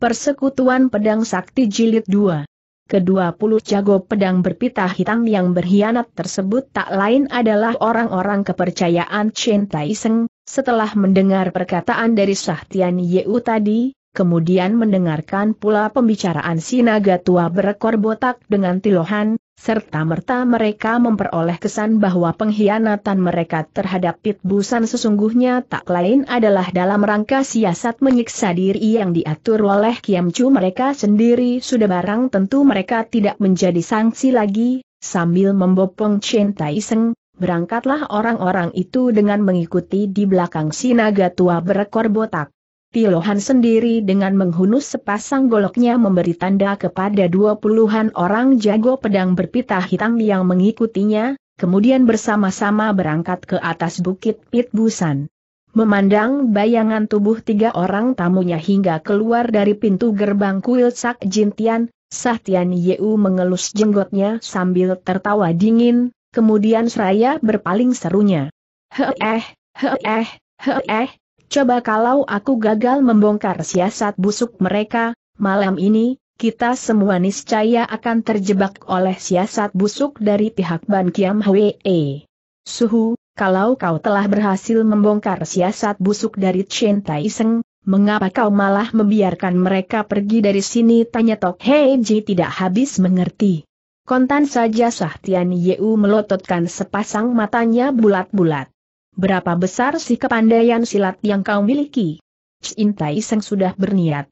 Persekutuan Pedang Sakti Jilid 2 Kedua puluh jago pedang berpita hitam yang berkhianat tersebut tak lain adalah orang-orang kepercayaan Chen Taiseng, setelah mendengar perkataan dari Sahtian Yeu tadi, kemudian mendengarkan pula pembicaraan si naga tua berekor botak dengan tilohan, serta merta mereka memperoleh kesan bahwa pengkhianatan mereka terhadap Pitbusan sesungguhnya tak lain adalah dalam rangka siasat menyiksa diri yang diatur oleh Kiamcu mereka sendiri sudah barang tentu mereka tidak menjadi sanksi lagi, sambil membopong Chen seng. berangkatlah orang-orang itu dengan mengikuti di belakang si naga tua berekor botak. Tilohan sendiri dengan menghunus sepasang goloknya memberi tanda kepada dua puluhan orang jago pedang berpita hitam yang mengikutinya, kemudian bersama-sama berangkat ke atas bukit Pit Busan. Memandang bayangan tubuh tiga orang tamunya hingga keluar dari pintu gerbang kuil Sak Jintian, Sahtian Yeu mengelus jenggotnya sambil tertawa dingin, kemudian seraya berpaling serunya. He eh, he eh, he eh, Coba kalau aku gagal membongkar siasat busuk mereka, malam ini, kita semua niscaya akan terjebak oleh siasat busuk dari pihak Ban Kiam Hwee. Suhu, kalau kau telah berhasil membongkar siasat busuk dari Chen Tai Seng, mengapa kau malah membiarkan mereka pergi dari sini? Tanya Tok Hei Ji tidak habis mengerti. Kontan saja Sahtian Yeu melototkan sepasang matanya bulat-bulat berapa besar si kepandaian silat yang kau miliki? Chin Tai Seng sudah berniat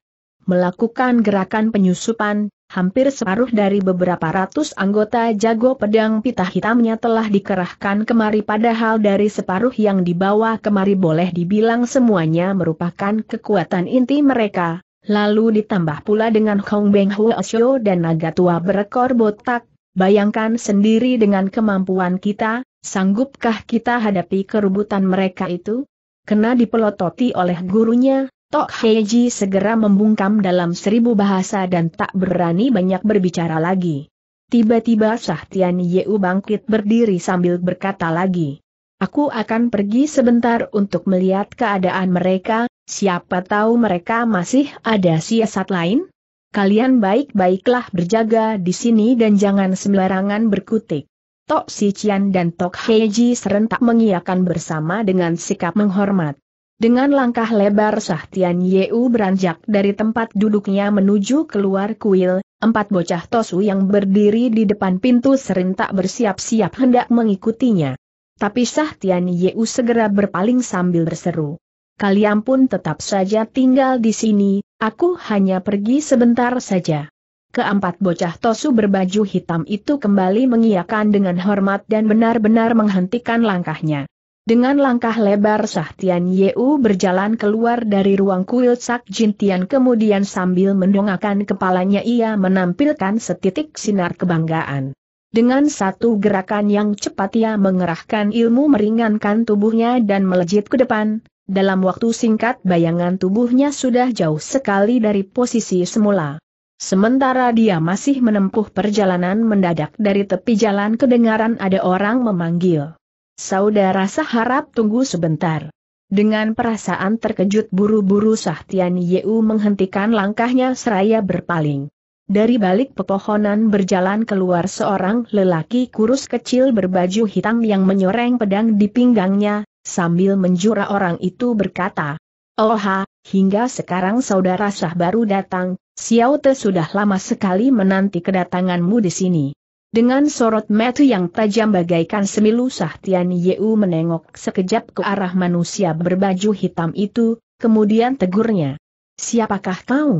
melakukan gerakan penyusupan, hampir separuh dari beberapa ratus anggota jago pedang pita hitamnya telah dikerahkan kemari padahal dari separuh yang dibawa kemari boleh dibilang semuanya merupakan kekuatan inti mereka, lalu ditambah pula dengan Hong Beng Hua Xiao dan naga tua berekor botak, bayangkan sendiri dengan kemampuan kita, Sanggupkah kita hadapi kerubutan mereka itu? Kena dipelototi oleh gurunya, Tok Heiji segera membungkam dalam seribu bahasa dan tak berani banyak berbicara lagi. Tiba-tiba Sahtian Yeu bangkit berdiri sambil berkata lagi. Aku akan pergi sebentar untuk melihat keadaan mereka, siapa tahu mereka masih ada siasat lain? Kalian baik-baiklah berjaga di sini dan jangan sembarangan berkutik. Tok Si Cian dan Tok Heiji serentak mengiakan bersama dengan sikap menghormat. Dengan langkah lebar Sah Tian Yeu beranjak dari tempat duduknya menuju keluar kuil, empat bocah Tosu yang berdiri di depan pintu serentak bersiap-siap hendak mengikutinya. Tapi Sah Tian Yeu segera berpaling sambil berseru. Kalian pun tetap saja tinggal di sini, aku hanya pergi sebentar saja. Keempat bocah Tosu berbaju hitam itu kembali mengiyakan dengan hormat dan benar-benar menghentikan langkahnya. Dengan langkah lebar Sahtian Yeu berjalan keluar dari ruang kuil Sak Jintian kemudian sambil mendongakkan kepalanya ia menampilkan setitik sinar kebanggaan. Dengan satu gerakan yang cepat ia mengerahkan ilmu meringankan tubuhnya dan melejit ke depan, dalam waktu singkat bayangan tubuhnya sudah jauh sekali dari posisi semula. Sementara dia masih menempuh perjalanan mendadak dari tepi jalan kedengaran ada orang memanggil. Saudara Saharap tunggu sebentar. Dengan perasaan terkejut buru-buru Sahtian Yeu menghentikan langkahnya seraya berpaling. Dari balik pepohonan berjalan keluar seorang lelaki kurus kecil berbaju hitam yang menyoreng pedang di pinggangnya, sambil menjura orang itu berkata, Oha, hingga sekarang saudara sah baru datang, Xiao Te sudah lama sekali menanti kedatanganmu di sini. Dengan sorot mata yang tajam bagaikan semilu sah Tian Yeu menengok sekejap ke arah manusia berbaju hitam itu, kemudian tegurnya. Siapakah kau?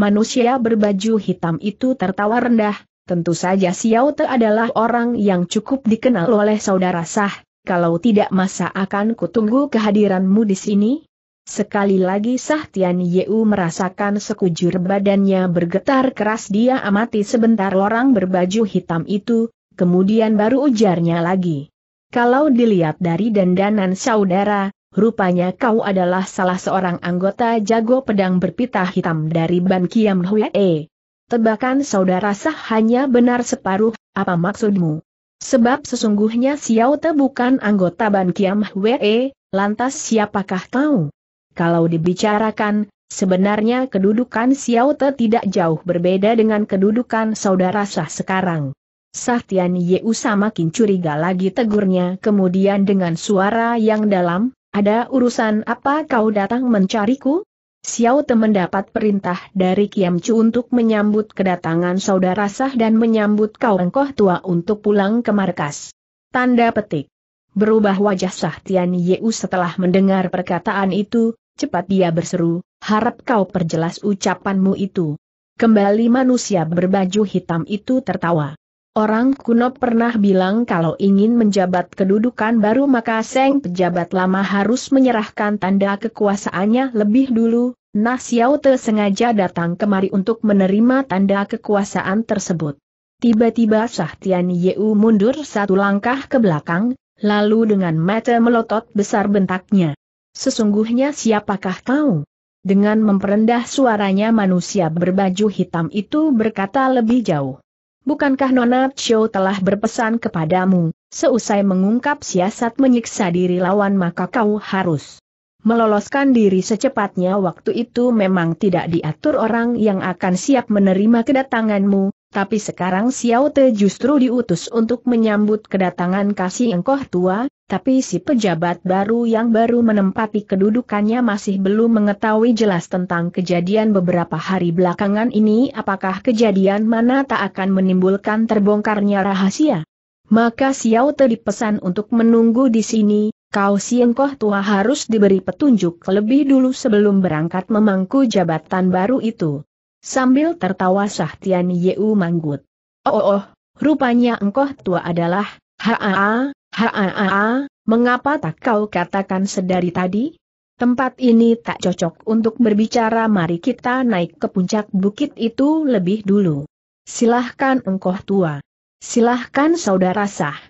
Manusia berbaju hitam itu tertawa rendah, tentu saja Xiao Te adalah orang yang cukup dikenal oleh saudara sah, kalau tidak masa akan kutunggu kehadiranmu di sini? Sekali lagi Tian Yeu merasakan sekujur badannya bergetar keras dia amati sebentar orang berbaju hitam itu, kemudian baru ujarnya lagi. Kalau dilihat dari dandanan saudara, rupanya kau adalah salah seorang anggota jago pedang berpita hitam dari Ban Kiam Hwee. Tebakan saudara sah hanya benar separuh, apa maksudmu? Sebab sesungguhnya Xiao Te bukan anggota Ban Kiam Hwee, lantas siapakah kau? Kalau dibicarakan, sebenarnya kedudukan Xiao Te tidak jauh berbeda dengan kedudukan saudara sah sekarang. Sah Tian Yeu kin curiga lagi tegurnya kemudian dengan suara yang dalam, ada urusan apa kau datang mencariku? Xiao Te mendapat perintah dari Kiam Chu untuk menyambut kedatangan saudara sah dan menyambut kau engkoh tua untuk pulang ke markas. Tanda petik. Berubah wajah Sah Tian Yeu setelah mendengar perkataan itu, Cepat dia berseru, harap kau perjelas ucapanmu itu. Kembali manusia berbaju hitam itu tertawa. Orang kuno pernah bilang kalau ingin menjabat kedudukan baru maka seng pejabat lama harus menyerahkan tanda kekuasaannya lebih dulu, Nah Xiao Te sengaja datang kemari untuk menerima tanda kekuasaan tersebut. Tiba-tiba Sahtian Yeu mundur satu langkah ke belakang, lalu dengan mata melotot besar bentaknya. Sesungguhnya siapakah kau? Dengan memperendah suaranya manusia berbaju hitam itu berkata lebih jauh. Bukankah Nona Cho telah berpesan kepadamu, seusai mengungkap siasat menyiksa diri lawan maka kau harus meloloskan diri secepatnya waktu itu memang tidak diatur orang yang akan siap menerima kedatanganmu, tapi sekarang Xiao Te justru diutus untuk menyambut kedatangan kasih engkoh tua, tapi si pejabat baru yang baru menempati kedudukannya masih belum mengetahui jelas tentang kejadian beberapa hari belakangan ini apakah kejadian mana tak akan menimbulkan terbongkarnya rahasia. Maka Xiao Te dipesan untuk menunggu di sini, kau si engkoh tua harus diberi petunjuk lebih dulu sebelum berangkat memangku jabatan baru itu. Sambil tertawa Sah Sahtian Yeu manggut. Oh, oh, oh rupanya engkau tua adalah, haa, haa, mengapa tak kau katakan sedari tadi? Tempat ini tak cocok untuk berbicara mari kita naik ke puncak bukit itu lebih dulu. Silahkan engkau tua. Silahkan saudara sah.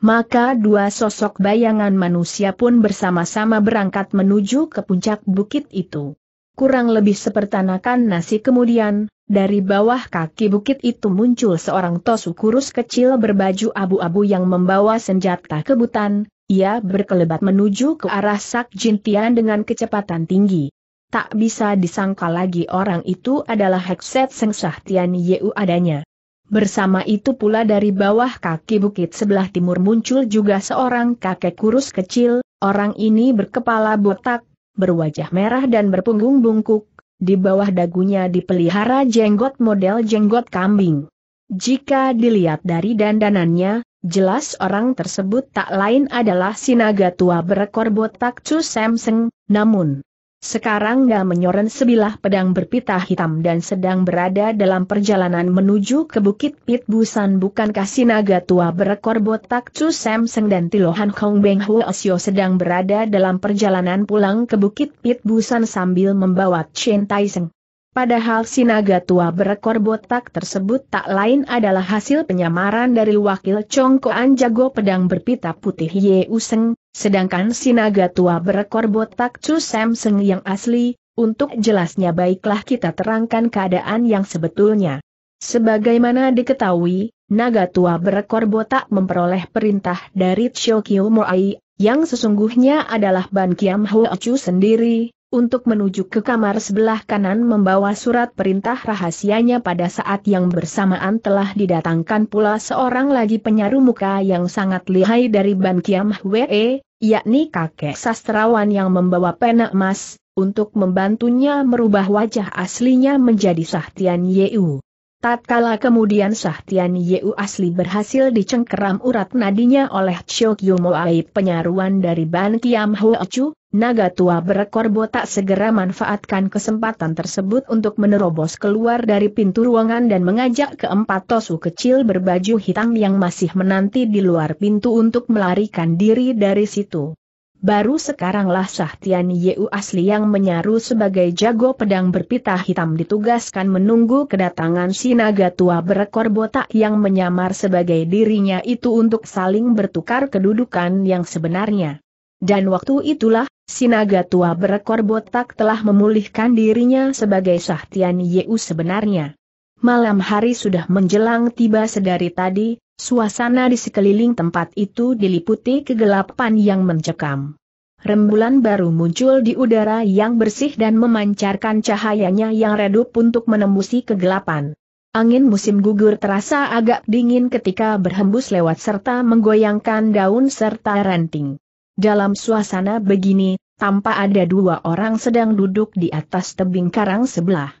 Maka dua sosok bayangan manusia pun bersama-sama berangkat menuju ke puncak bukit itu kurang lebih sepertanakan nasi kemudian, dari bawah kaki bukit itu muncul seorang tosu kurus kecil berbaju abu-abu yang membawa senjata kebutan, ia berkelebat menuju ke arah Sak Jintian dengan kecepatan tinggi. Tak bisa disangka lagi orang itu adalah Hekset Sengsah sahtian Yeu adanya. Bersama itu pula dari bawah kaki bukit sebelah timur muncul juga seorang kakek kurus kecil, orang ini berkepala botak, berwajah merah dan berpunggung bungkuk, di bawah dagunya dipelihara jenggot model jenggot kambing. Jika dilihat dari dandanannya, jelas orang tersebut tak lain adalah sinaga tua berekor botak Chu Samseng, namun, sekarang dia menyoren sebilah pedang berpita hitam dan sedang berada dalam perjalanan menuju ke Bukit Pit Busan. bukankah si naga tua berekor botak Chu Seng dan Tilohan Kong Beng Asio sedang berada dalam perjalanan pulang ke Bukit Pit Busan sambil membawa Chen Taiseng. Padahal si naga tua berekor botak tersebut tak lain adalah hasil penyamaran dari wakil Chongkoan jago pedang berpita putih Ye Useng, Sedangkan si naga tua berekor botak Chu Samseng yang asli, untuk jelasnya baiklah kita terangkan keadaan yang sebetulnya. Sebagaimana diketahui, naga tua berekor botak memperoleh perintah dari Chokyo Moai, yang sesungguhnya adalah Ban Kiam Hua Chu sendiri, untuk menuju ke kamar sebelah kanan membawa surat perintah rahasianya pada saat yang bersamaan telah didatangkan pula seorang lagi penyaru muka yang sangat lihai dari Ban Kiam Hwe, yakni kakek sastrawan yang membawa pena emas, untuk membantunya merubah wajah aslinya menjadi Sahtian Yeu. Tatkala kemudian Sahtian Yeu asli berhasil dicengkeram urat nadinya oleh Chio Moai penyaruan dari Ban Kiam Ho Chu, naga tua berekor botak segera manfaatkan kesempatan tersebut untuk menerobos keluar dari pintu ruangan dan mengajak keempat tosu kecil berbaju hitam yang masih menanti di luar pintu untuk melarikan diri dari situ. Baru sekaranglah Sahtian Yeu asli yang menyaru sebagai jago pedang berpita hitam ditugaskan menunggu kedatangan si naga tua berekor botak yang menyamar sebagai dirinya itu untuk saling bertukar kedudukan yang sebenarnya. Dan waktu itulah, si naga tua berekor botak telah memulihkan dirinya sebagai Sahtian Yeu sebenarnya. Malam hari sudah menjelang tiba sedari tadi, Suasana di sekeliling tempat itu diliputi kegelapan yang mencekam. Rembulan baru muncul di udara yang bersih dan memancarkan cahayanya yang redup untuk menembusi kegelapan. Angin musim gugur terasa agak dingin ketika berhembus lewat serta menggoyangkan daun serta ranting. Dalam suasana begini, tampak ada dua orang sedang duduk di atas tebing karang sebelah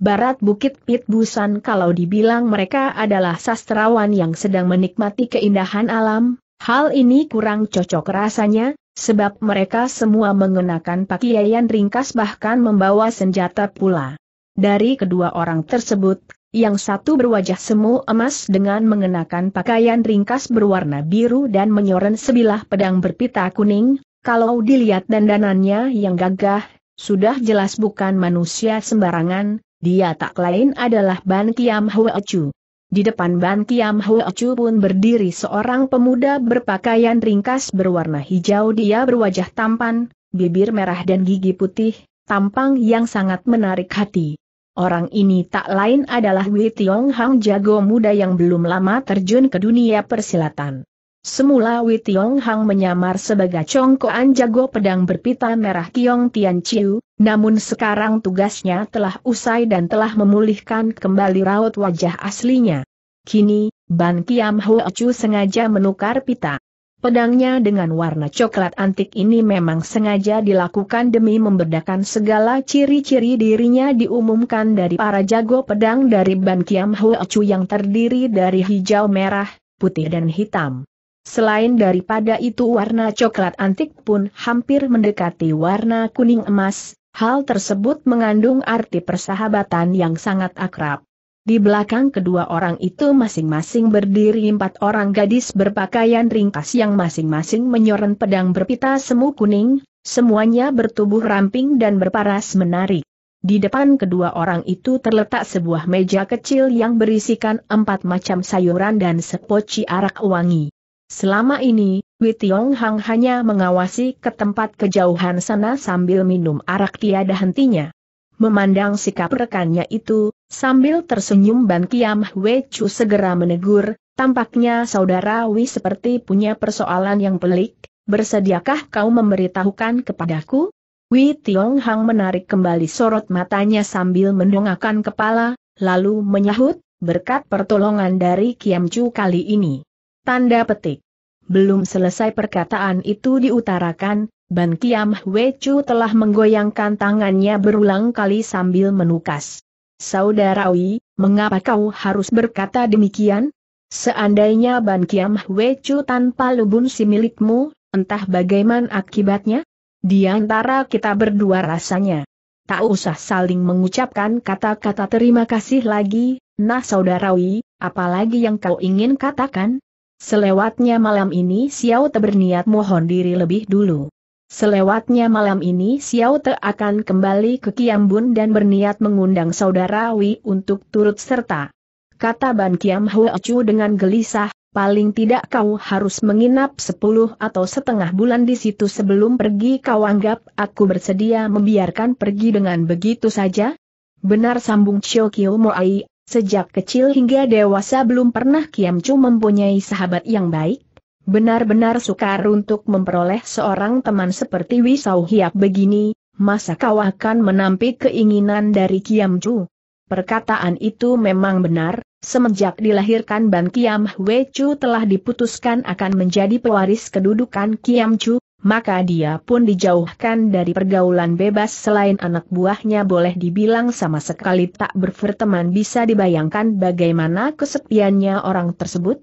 barat Bukit Pit Busan kalau dibilang mereka adalah sastrawan yang sedang menikmati keindahan alam, hal ini kurang cocok rasanya, sebab mereka semua mengenakan pakaian ringkas bahkan membawa senjata pula. Dari kedua orang tersebut, yang satu berwajah semu emas dengan mengenakan pakaian ringkas berwarna biru dan menyoren sebilah pedang berpita kuning, kalau dilihat dandanannya yang gagah, sudah jelas bukan manusia sembarangan, dia tak lain adalah Ban Kiam Chu. Di depan Ban Kiam Chu pun berdiri seorang pemuda berpakaian ringkas berwarna hijau. Dia berwajah tampan, bibir merah dan gigi putih, tampang yang sangat menarik hati. Orang ini tak lain adalah Wei Tiong Hang jago muda yang belum lama terjun ke dunia persilatan. Semula Wei Tiong Hang menyamar sebagai congkoan jago pedang berpita merah Kiong Tian Chiu, namun sekarang tugasnya telah usai dan telah memulihkan kembali raut wajah aslinya. Kini, Ban Kiam Ho Chu sengaja menukar pita. Pedangnya dengan warna coklat antik ini memang sengaja dilakukan demi membedakan segala ciri-ciri dirinya diumumkan dari para jago pedang dari Ban Kiam Ho Chu yang terdiri dari hijau merah, putih dan hitam. Selain daripada itu warna coklat antik pun hampir mendekati warna kuning emas, hal tersebut mengandung arti persahabatan yang sangat akrab. Di belakang kedua orang itu masing-masing berdiri empat orang gadis berpakaian ringkas yang masing-masing menyoren pedang berpita semu kuning, semuanya bertubuh ramping dan berparas menarik. Di depan kedua orang itu terletak sebuah meja kecil yang berisikan empat macam sayuran dan sepoci arak wangi. Selama ini, Wei Tiong Hang hanya mengawasi ke tempat kejauhan sana sambil minum arak tiada hentinya. Memandang sikap rekannya itu, sambil tersenyum Ban Kiam Hwe Chu segera menegur, tampaknya saudara Wei seperti punya persoalan yang pelik, bersediakah kau memberitahukan kepadaku? Wei Tiong Hang menarik kembali sorot matanya sambil mendongakkan kepala, lalu menyahut, berkat pertolongan dari Kiam Chu kali ini. Tanda petik. Belum selesai perkataan itu diutarakan, Ban Kiam Hwe telah menggoyangkan tangannya berulang kali sambil menukas. Saudara Saudarawi, mengapa kau harus berkata demikian? Seandainya Ban Kiam Hwe tanpa lubun si milikmu, entah bagaimana akibatnya? Di antara kita berdua rasanya. Tak usah saling mengucapkan kata-kata terima kasih lagi, nah saudara saudarawi, apalagi yang kau ingin katakan? Selewatnya malam ini Xiao Te berniat mohon diri lebih dulu. Selewatnya malam ini Xiao Te akan kembali ke Kiambun dan berniat mengundang saudara Wei untuk turut serta. Kata Ban Kiam Hwe Chu dengan gelisah, paling tidak kau harus menginap sepuluh atau setengah bulan di situ sebelum pergi kau anggap aku bersedia membiarkan pergi dengan begitu saja? Benar sambung Chio Mo Ai. Sejak kecil hingga dewasa belum pernah Kiam Chu mempunyai sahabat yang baik. Benar-benar sukar untuk memperoleh seorang teman seperti Wisau Hiap begini, masa kau akan menampik keinginan dari Kiam Chu? Perkataan itu memang benar, semenjak dilahirkan Ban Kiam Hwe Chu telah diputuskan akan menjadi pewaris kedudukan Kiam Chu, maka dia pun dijauhkan dari pergaulan bebas selain anak buahnya boleh dibilang sama sekali tak berteman bisa dibayangkan bagaimana kesepiannya orang tersebut.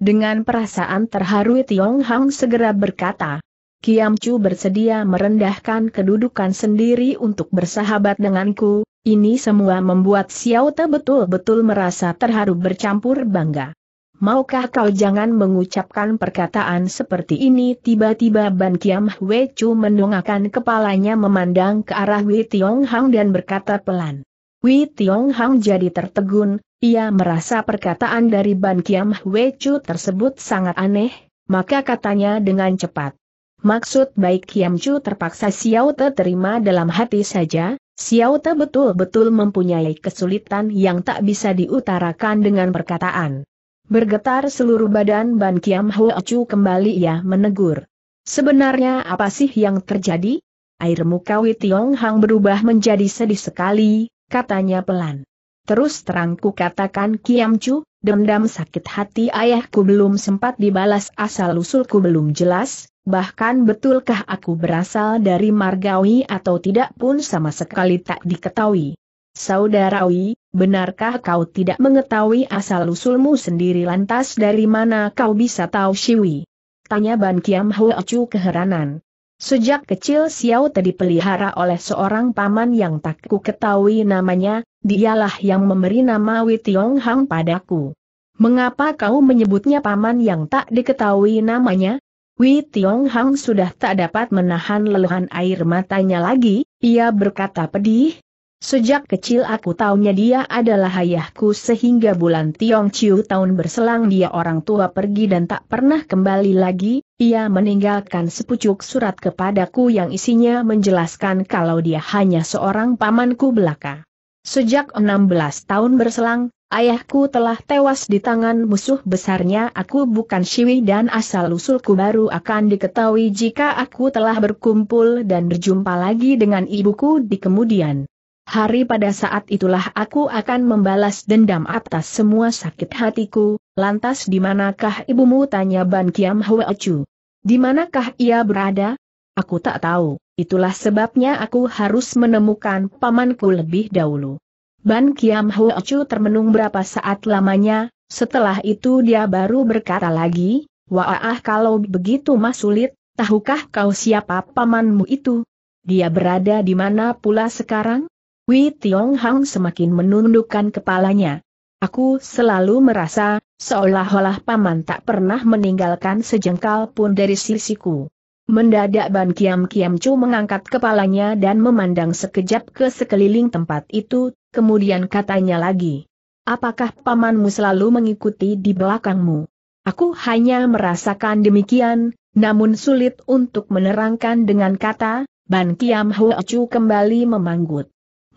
Dengan perasaan terharu Tiong Hang segera berkata, Kiam Chu bersedia merendahkan kedudukan sendiri untuk bersahabat denganku, ini semua membuat Xiao Te betul-betul merasa terharu bercampur bangga. Maukah kau jangan mengucapkan perkataan seperti ini? Tiba-tiba Ban Kiam Hwe Chu mendongakkan kepalanya memandang ke arah Wei Tiong Hang dan berkata pelan. Wei Tiong Hang jadi tertegun, ia merasa perkataan dari Ban Kiam Hwe Chu tersebut sangat aneh, maka katanya dengan cepat. Maksud baik Kiam Chu terpaksa Xiao Te terima dalam hati saja, Xiao Te betul-betul mempunyai kesulitan yang tak bisa diutarakan dengan perkataan. Bergetar seluruh badan Ban Kiam Hoa Chu kembali ia menegur. Sebenarnya apa sih yang terjadi? Air muka Witiong Hang berubah menjadi sedih sekali, katanya pelan. Terus terangku katakan Kiam Chu, dendam sakit hati ayahku belum sempat dibalas asal-usulku belum jelas, bahkan betulkah aku berasal dari Margawi atau tidak pun sama sekali tak diketahui. Saudara Saudarawi, benarkah kau tidak mengetahui asal-usulmu sendiri lantas dari mana kau bisa tahu Siwi? Tanya Ban Kiam Hua Chu keheranan. Sejak kecil Xiao tadi pelihara oleh seorang paman yang tak ku ketahui namanya, dialah yang memberi nama Wei Tiong Hang padaku. Mengapa kau menyebutnya paman yang tak diketahui namanya? Wei Tiong Hang sudah tak dapat menahan leluhan air matanya lagi, ia berkata pedih, Sejak kecil aku tahunya dia adalah ayahku sehingga bulan Tiong Chiu tahun berselang dia orang tua pergi dan tak pernah kembali lagi, ia meninggalkan sepucuk surat kepadaku yang isinya menjelaskan kalau dia hanya seorang pamanku belaka. Sejak 16 tahun berselang, ayahku telah tewas di tangan musuh besarnya aku bukan Siwi dan asal-usulku baru akan diketahui jika aku telah berkumpul dan berjumpa lagi dengan ibuku di kemudian hari pada saat itulah aku akan membalas dendam atas semua sakit hatiku, lantas di manakah ibumu tanya Ban Kiam Hwechu. Di manakah ia berada? Aku tak tahu, itulah sebabnya aku harus menemukan pamanku lebih dahulu. Ban Kiam Hwechu termenung berapa saat lamanya, setelah itu dia baru berkata lagi, Waah, kalau begitu mah sulit, tahukah kau siapa pamanmu itu? Dia berada di mana pula sekarang? Wei Tiong Hang semakin menundukkan kepalanya. Aku selalu merasa, seolah-olah paman tak pernah meninggalkan sejengkal pun dari sisiku. Mendadak Ban Kiam Kiam Chu mengangkat kepalanya dan memandang sekejap ke sekeliling tempat itu, kemudian katanya lagi. Apakah pamanmu selalu mengikuti di belakangmu? Aku hanya merasakan demikian, namun sulit untuk menerangkan dengan kata, Ban Kiam Hua Chu kembali memanggut.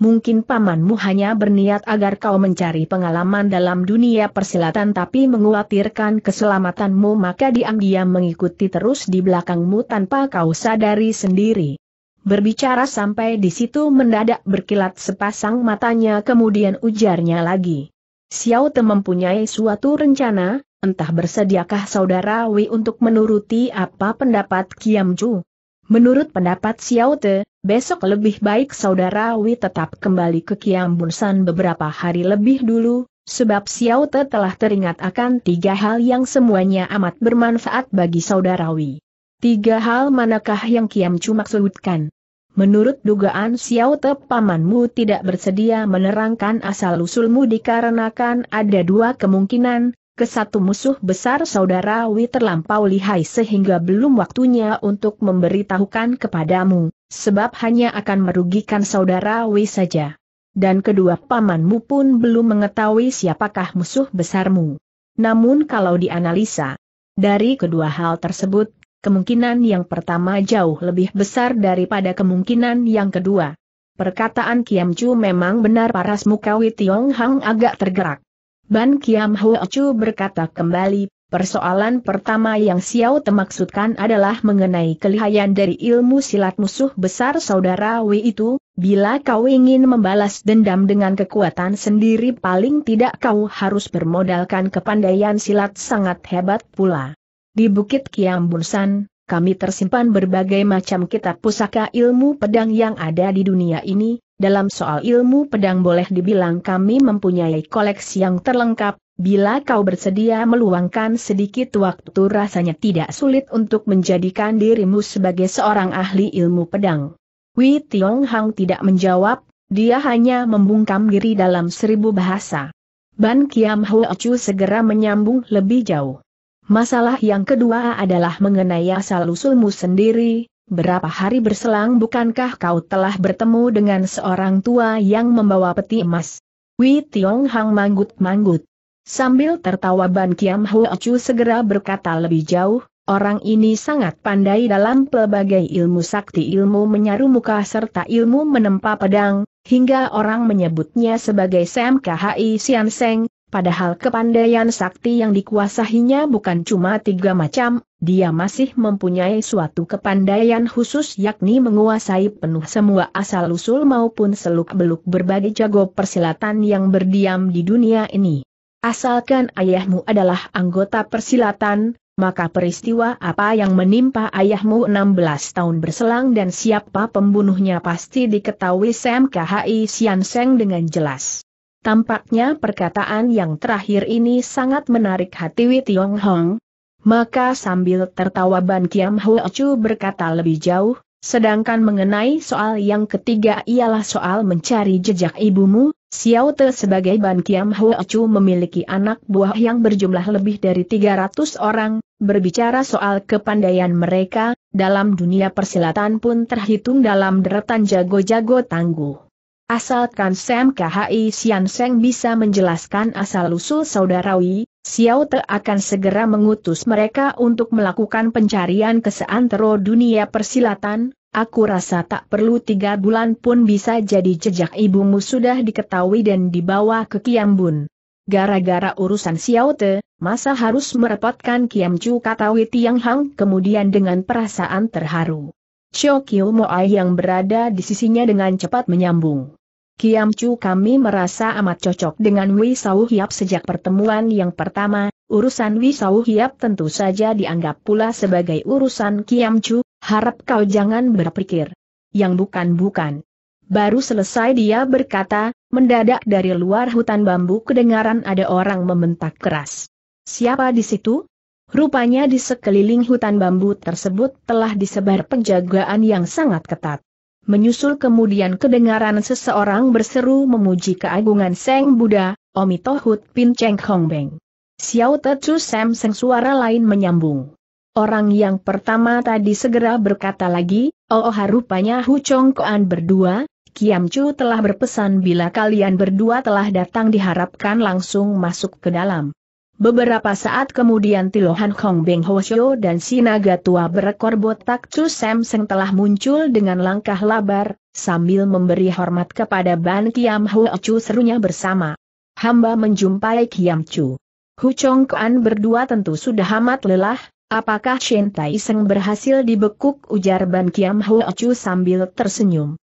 Mungkin pamanmu hanya berniat agar kau mencari pengalaman dalam dunia persilatan tapi menguatirkan keselamatanmu maka diam-diam mengikuti terus di belakangmu tanpa kau sadari sendiri. Berbicara sampai di situ mendadak berkilat sepasang matanya kemudian ujarnya lagi. Xiao Te mempunyai suatu rencana, entah bersediakah saudara Wei untuk menuruti apa pendapat Kiam Chu. Menurut pendapat Xiao Te, besok lebih baik saudara Wei tetap kembali ke Kiambunsan beberapa hari lebih dulu, sebab Xiao Te telah teringat akan tiga hal yang semuanya amat bermanfaat bagi saudara Wei. Tiga hal manakah yang Kiam Chu maksudkan? Menurut dugaan Xiao Te pamanmu tidak bersedia menerangkan asal-usulmu dikarenakan ada dua kemungkinan, ke satu musuh besar saudara Wi terlampau lihai sehingga belum waktunya untuk memberitahukan kepadamu, sebab hanya akan merugikan saudara Wi saja. Dan kedua pamanmu pun belum mengetahui siapakah musuh besarmu. Namun kalau dianalisa, dari kedua hal tersebut, kemungkinan yang pertama jauh lebih besar daripada kemungkinan yang kedua. Perkataan Kiam Chu memang benar paras Wi Tiong Hang agak tergerak. Ban Kiam Ho Chu berkata kembali, persoalan pertama yang Xiao maksudkan adalah mengenai kelihayan dari ilmu silat musuh besar saudara Wei itu, bila kau ingin membalas dendam dengan kekuatan sendiri paling tidak kau harus bermodalkan kepandaian silat sangat hebat pula. Di Bukit Kiam Bunsan, kami tersimpan berbagai macam kitab pusaka ilmu pedang yang ada di dunia ini, dalam soal ilmu pedang boleh dibilang kami mempunyai koleksi yang terlengkap, bila kau bersedia meluangkan sedikit waktu rasanya tidak sulit untuk menjadikan dirimu sebagai seorang ahli ilmu pedang. Wei Tiong Hang tidak menjawab, dia hanya membungkam diri dalam seribu bahasa. Ban Kiam Hua Chu segera menyambung lebih jauh. Masalah yang kedua adalah mengenai asal-usulmu sendiri, berapa hari berselang bukankah kau telah bertemu dengan seorang tua yang membawa peti emas? Wei Tiong Hang manggut-manggut. Sambil tertawa Ban Kiam Ho Chu segera berkata lebih jauh, orang ini sangat pandai dalam pelbagai ilmu sakti ilmu menyaru muka serta ilmu menempa pedang, hingga orang menyebutnya sebagai Sam KHI Sian Seng, Padahal kepandaian sakti yang dikuasainya bukan cuma tiga macam, dia masih mempunyai suatu kepandaian khusus yakni menguasai penuh semua asal-usul maupun seluk-beluk berbagai jago persilatan yang berdiam di dunia ini. Asalkan ayahmu adalah anggota persilatan, maka peristiwa apa yang menimpa ayahmu 16 tahun berselang dan siapa pembunuhnya pasti diketahui SMKHI Sianseng dengan jelas. Tampaknya perkataan yang terakhir ini sangat menarik hati Wei Tiong Hong. Maka sambil tertawa Ban Kiam Hua Chu berkata lebih jauh, sedangkan mengenai soal yang ketiga ialah soal mencari jejak ibumu, Xiao Te sebagai Ban Kiam Hua Chu memiliki anak buah yang berjumlah lebih dari 300 orang, berbicara soal kepandaian mereka, dalam dunia persilatan pun terhitung dalam deretan jago-jago tangguh. Asalkan Sam KHI Sian Seng bisa menjelaskan asal-usul saudara Wei, Xiao Te akan segera mengutus mereka untuk melakukan pencarian ke seantero dunia persilatan, aku rasa tak perlu tiga bulan pun bisa jadi jejak ibumu sudah diketahui dan dibawa ke Kiambun. Gara-gara urusan Xiao Te, masa harus merepotkan Chu kata Wei Tiang Hang kemudian dengan perasaan terharu. Cho Kyo Moai yang berada di sisinya dengan cepat menyambung. Kiam Chu kami merasa amat cocok dengan Wei Sau Hiap sejak pertemuan yang pertama, urusan Wei Sau Hiap tentu saja dianggap pula sebagai urusan Kiam Chu, harap kau jangan berpikir. Yang bukan-bukan. Baru selesai dia berkata, mendadak dari luar hutan bambu kedengaran ada orang membentak keras. Siapa di situ? Rupanya di sekeliling hutan bambu tersebut telah disebar penjagaan yang sangat ketat. Menyusul kemudian kedengaran seseorang berseru memuji keagungan Seng Buddha, Omitohut Pin Cheng Hong Beng. Xiao Tetsu Sam Seng suara lain menyambung. Orang yang pertama tadi segera berkata lagi, Oh, oh rupanya Hu Chong Koan berdua, Kiam Chu telah berpesan bila kalian berdua telah datang diharapkan langsung masuk ke dalam. Beberapa saat kemudian Tilohan Kong Beng Ho Shio dan si naga tua berekor botak Chu Sam Seng telah muncul dengan langkah labar, sambil memberi hormat kepada Ban Kiam Ho Chu serunya bersama. Hamba menjumpai Kiam Chu. Hu Chong Kuan berdua tentu sudah amat lelah, apakah Shen Tai Seng berhasil dibekuk ujar Ban Kiam Ho Chu sambil tersenyum.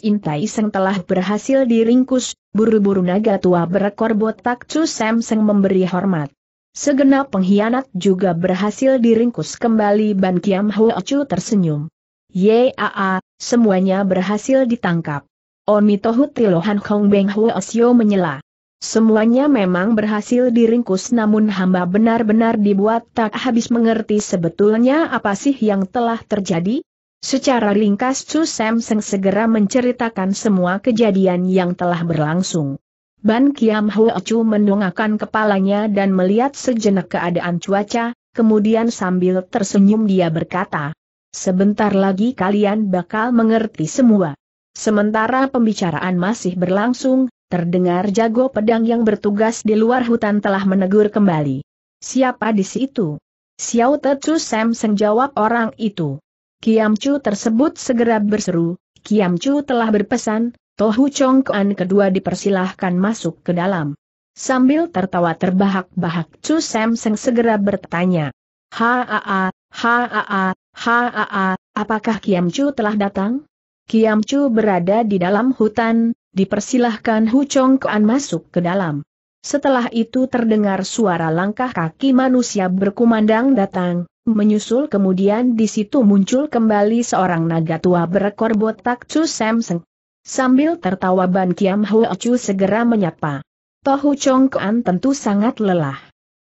Intai Seng telah berhasil diringkus, buru-buru naga tua berekor botak Chu Sam Seng memberi hormat. Segenap pengkhianat juga berhasil diringkus kembali Ban Kiam Ho Chu tersenyum. Yaa, semuanya berhasil ditangkap. Oni Omitohu Tilohan Kong Beng Ho Sio menyela. Semuanya memang berhasil diringkus namun hamba benar-benar dibuat tak habis mengerti sebetulnya apa sih yang telah terjadi, Secara ringkas Chu Samseng segera menceritakan semua kejadian yang telah berlangsung. Ban Kiam Hua Chu mendongakkan kepalanya dan melihat sejenak keadaan cuaca, kemudian sambil tersenyum dia berkata, Sebentar lagi kalian bakal mengerti semua. Sementara pembicaraan masih berlangsung, terdengar jago pedang yang bertugas di luar hutan telah menegur kembali. Siapa di situ? Xiao Te Chu Sam jawab orang itu. Kiam Chu tersebut segera berseru, Kiam Chu telah berpesan, Tohu Kuan kedua dipersilahkan masuk ke dalam. Sambil tertawa terbahak-bahak Chu Sam Seng segera bertanya, Haa, haa, haa, apakah Kiam Chu telah datang? Kiam Chu berada di dalam hutan, dipersilahkan Hu Chong Kuan masuk ke dalam. Setelah itu terdengar suara langkah kaki manusia berkumandang datang, menyusul kemudian di situ muncul kembali seorang naga tua berekor botak Chu Samseng. Sambil tertawa Ban Kiam Ho Chu segera menyapa. Tohu Chong Kuan tentu sangat lelah.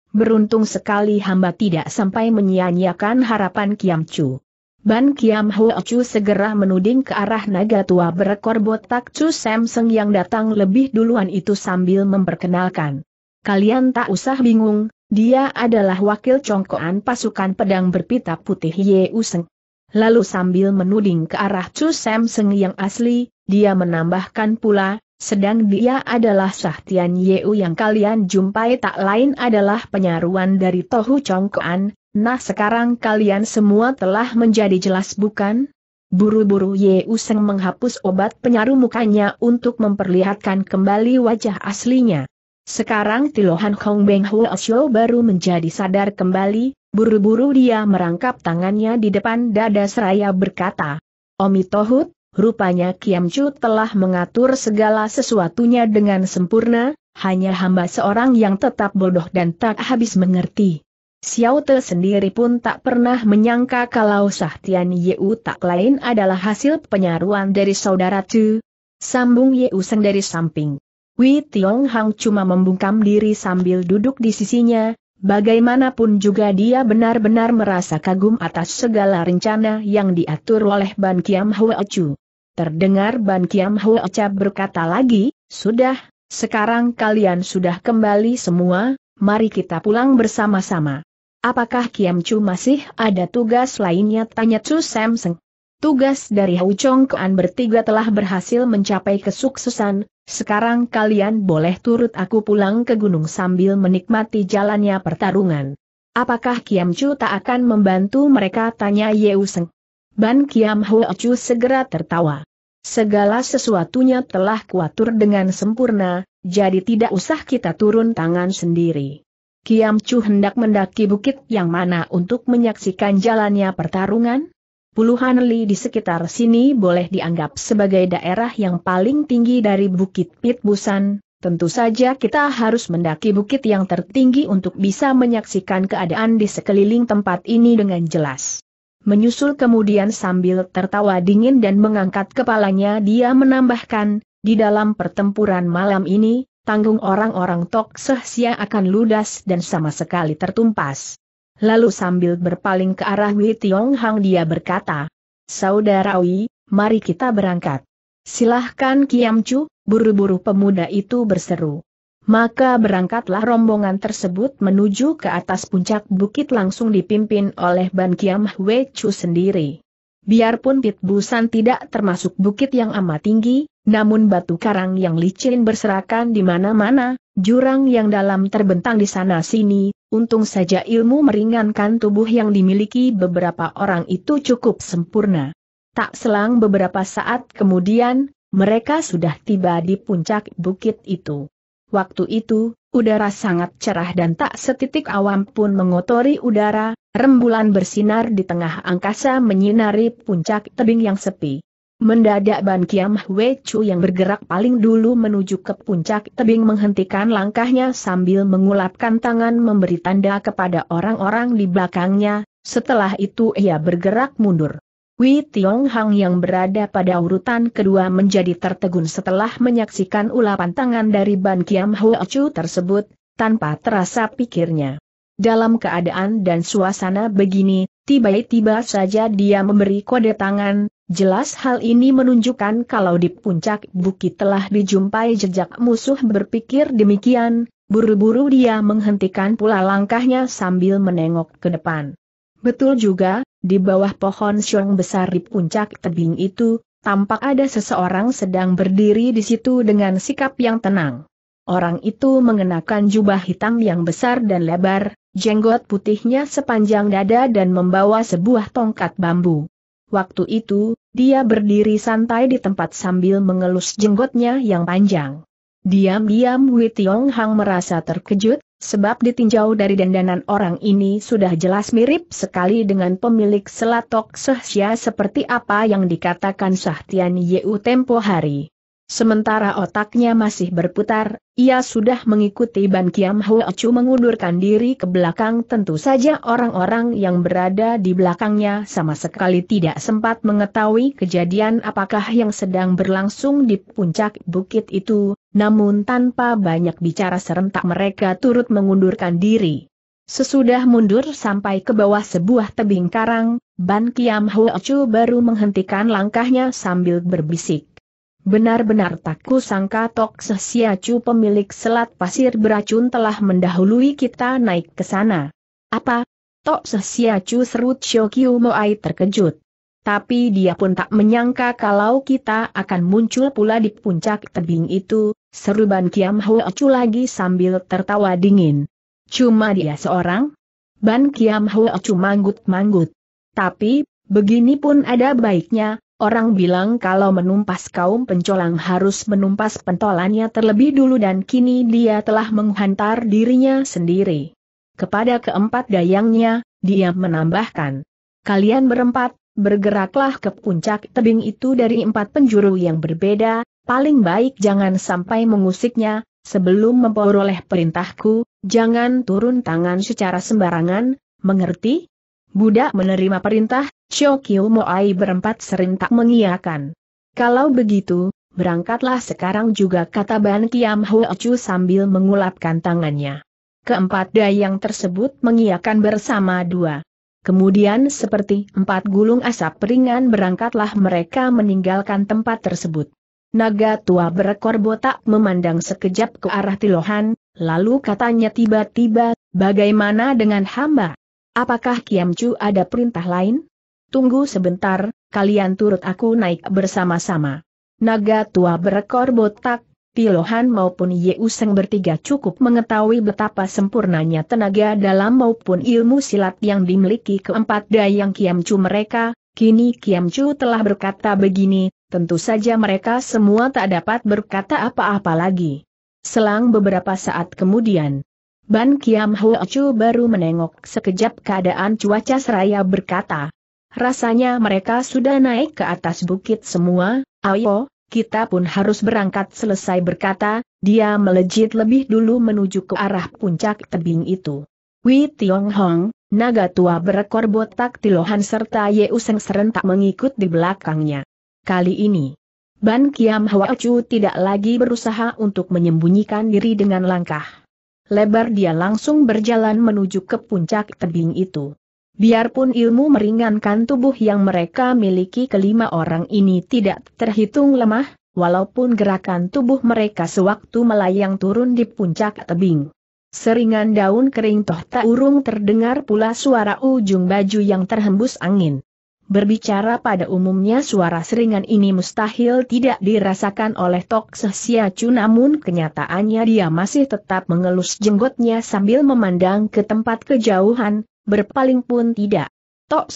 Beruntung sekali hamba tidak sampai menyia-nyiakan harapan Kiam Chu. Ban Kiam Hoa Chu segera menuding ke arah naga tua berekor botak Chu Samseng yang datang lebih duluan itu sambil memperkenalkan. Kalian tak usah bingung, dia adalah wakil congkoan pasukan pedang berpita putih Ye Useng. Lalu sambil menuding ke arah Chu Samseng yang asli, dia menambahkan pula, sedang dia adalah Sahtian Yeu yang kalian jumpai tak lain adalah penyaruan dari Tohu Congkoan, Nah sekarang kalian semua telah menjadi jelas bukan? Buru-buru Ye Useng menghapus obat penyaru mukanya untuk memperlihatkan kembali wajah aslinya. Sekarang Tilohan Hong Beng Hua Xiu baru menjadi sadar kembali, buru-buru dia merangkap tangannya di depan dada seraya berkata. Omi Tohut, rupanya Kiam Chu telah mengatur segala sesuatunya dengan sempurna, hanya hamba seorang yang tetap bodoh dan tak habis mengerti. Xiao Te sendiri pun tak pernah menyangka kalau Sahtian Yeu tak lain adalah hasil penyaruan dari saudara Tu. Sambung Yeu Seng dari samping. Wei Tiong Hang cuma membungkam diri sambil duduk di sisinya, bagaimanapun juga dia benar-benar merasa kagum atas segala rencana yang diatur oleh Ban Kiam Hwa Chu. Terdengar Ban Kiam Hwa Cha berkata lagi, sudah, sekarang kalian sudah kembali semua, mari kita pulang bersama-sama. Apakah Kiam Chu masih ada tugas lainnya? Tanya Chu Samseng. Tugas dari Hau Chong Kuan bertiga telah berhasil mencapai kesuksesan, sekarang kalian boleh turut aku pulang ke gunung sambil menikmati jalannya pertarungan. Apakah Kiam Chu tak akan membantu mereka? Tanya Yeu Seng. Ban Kiam Huo Chu segera tertawa. Segala sesuatunya telah kuatur dengan sempurna, jadi tidak usah kita turun tangan sendiri. Kiam Chu hendak mendaki bukit yang mana untuk menyaksikan jalannya pertarungan? Puluhan li di sekitar sini boleh dianggap sebagai daerah yang paling tinggi dari Bukit pit Busan. tentu saja kita harus mendaki bukit yang tertinggi untuk bisa menyaksikan keadaan di sekeliling tempat ini dengan jelas. Menyusul kemudian sambil tertawa dingin dan mengangkat kepalanya dia menambahkan, di dalam pertempuran malam ini, tanggung orang-orang Tok sia akan ludas dan sama sekali tertumpas. Lalu sambil berpaling ke arah Wei Tiong Hang dia berkata, Saudara Saudarawi, mari kita berangkat. Silahkan Kiam Chu, buru-buru pemuda itu berseru. Maka berangkatlah rombongan tersebut menuju ke atas puncak bukit langsung dipimpin oleh Ban Kiam Hwe Chu sendiri. Biarpun Pitbusan tidak termasuk bukit yang amat tinggi, namun batu karang yang licin berserakan di mana-mana, jurang yang dalam terbentang di sana-sini, untung saja ilmu meringankan tubuh yang dimiliki beberapa orang itu cukup sempurna. Tak selang beberapa saat kemudian, mereka sudah tiba di puncak bukit itu. Waktu itu, udara sangat cerah dan tak setitik awam pun mengotori udara, rembulan bersinar di tengah angkasa menyinari puncak tebing yang sepi. Mendadak Ban Kiam Hwe Chu yang bergerak paling dulu menuju ke puncak tebing menghentikan langkahnya sambil mengulapkan tangan memberi tanda kepada orang-orang di belakangnya, setelah itu ia bergerak mundur. Wei Tiong Hang yang berada pada urutan kedua menjadi tertegun setelah menyaksikan ulapan tangan dari Ban Kiam Hua Chu tersebut, tanpa terasa pikirnya. Dalam keadaan dan suasana begini, tiba-tiba saja dia memberi kode tangan, jelas hal ini menunjukkan kalau di puncak bukit telah dijumpai jejak musuh berpikir demikian, buru-buru dia menghentikan pula langkahnya sambil menengok ke depan. Betul juga, di bawah pohon siung besar di puncak tebing itu, tampak ada seseorang sedang berdiri di situ dengan sikap yang tenang. Orang itu mengenakan jubah hitam yang besar dan lebar, jenggot putihnya sepanjang dada dan membawa sebuah tongkat bambu. Waktu itu, dia berdiri santai di tempat sambil mengelus jenggotnya yang panjang. Diam-diam Wei Tiong Hang merasa terkejut, Sebab ditinjau dari dandanan orang ini sudah jelas mirip sekali dengan pemilik selatok sehsia seperti apa yang dikatakan Sahtian Yeu tempo hari. Sementara otaknya masih berputar, ia sudah mengikuti Ban Kiam Hua Chu mengundurkan diri ke belakang tentu saja orang-orang yang berada di belakangnya sama sekali tidak sempat mengetahui kejadian apakah yang sedang berlangsung di puncak bukit itu, namun tanpa banyak bicara serentak mereka turut mengundurkan diri. Sesudah mundur sampai ke bawah sebuah tebing karang, Ban Kiam Hua Chu baru menghentikan langkahnya sambil berbisik. Benar-benar tak kusangka Tok Sesia Chu pemilik selat pasir beracun telah mendahului kita naik ke sana. Apa? Tok Sesia Chu serut Shokyu Moai terkejut. Tapi dia pun tak menyangka kalau kita akan muncul pula di puncak tebing itu, Seru Seruban Kiam Ho Chu lagi sambil tertawa dingin. Cuma dia seorang? Ban Kiam Ho Chu manggut-manggut. Tapi, begini pun ada baiknya, Orang bilang kalau menumpas kaum pencolang harus menumpas pentolannya terlebih dulu dan kini dia telah menghantar dirinya sendiri. Kepada keempat dayangnya, dia menambahkan. Kalian berempat, bergeraklah ke puncak tebing itu dari empat penjuru yang berbeda, paling baik jangan sampai mengusiknya, sebelum memperoleh perintahku, jangan turun tangan secara sembarangan, mengerti? Budak menerima perintah, Shokyu Moai berempat serentak mengiakan. Kalau begitu, berangkatlah sekarang juga kata Ban Kiam Hoechu sambil mengulapkan tangannya. Keempat dayang tersebut mengiakan bersama dua. Kemudian seperti empat gulung asap ringan berangkatlah mereka meninggalkan tempat tersebut. Naga tua berekor botak memandang sekejap ke arah Tilohan, lalu katanya tiba-tiba, bagaimana dengan hamba? Apakah Kiam Chu ada perintah lain? Tunggu sebentar, kalian turut aku naik bersama-sama. Naga tua berekor botak, Tilohan maupun Ye Useng bertiga cukup mengetahui betapa sempurnanya tenaga dalam maupun ilmu silat yang dimiliki keempat dayang Kiam Chu mereka, kini Kiam Chu telah berkata begini, Tentu saja mereka semua tak dapat berkata apa-apa lagi. Selang beberapa saat kemudian, Ban Kiam Huo Chu baru menengok sekejap keadaan cuaca seraya berkata, Rasanya mereka sudah naik ke atas bukit semua, ayo, kita pun harus berangkat selesai berkata, dia melejit lebih dulu menuju ke arah puncak tebing itu. Wei Tiong Hong, naga tua berekor botak tilohan serta Ye Useng serentak mengikut di belakangnya. Kali ini, Ban Kiam Hwa tidak lagi berusaha untuk menyembunyikan diri dengan langkah. Lebar dia langsung berjalan menuju ke puncak tebing itu. Biarpun ilmu meringankan tubuh yang mereka miliki kelima orang ini tidak terhitung lemah, walaupun gerakan tubuh mereka sewaktu melayang turun di puncak tebing. Seringan daun kering toh tak urung terdengar pula suara ujung baju yang terhembus angin. Berbicara pada umumnya suara seringan ini mustahil tidak dirasakan oleh Tok Chu. namun kenyataannya dia masih tetap mengelus jenggotnya sambil memandang ke tempat kejauhan, berpaling pun tidak. Tok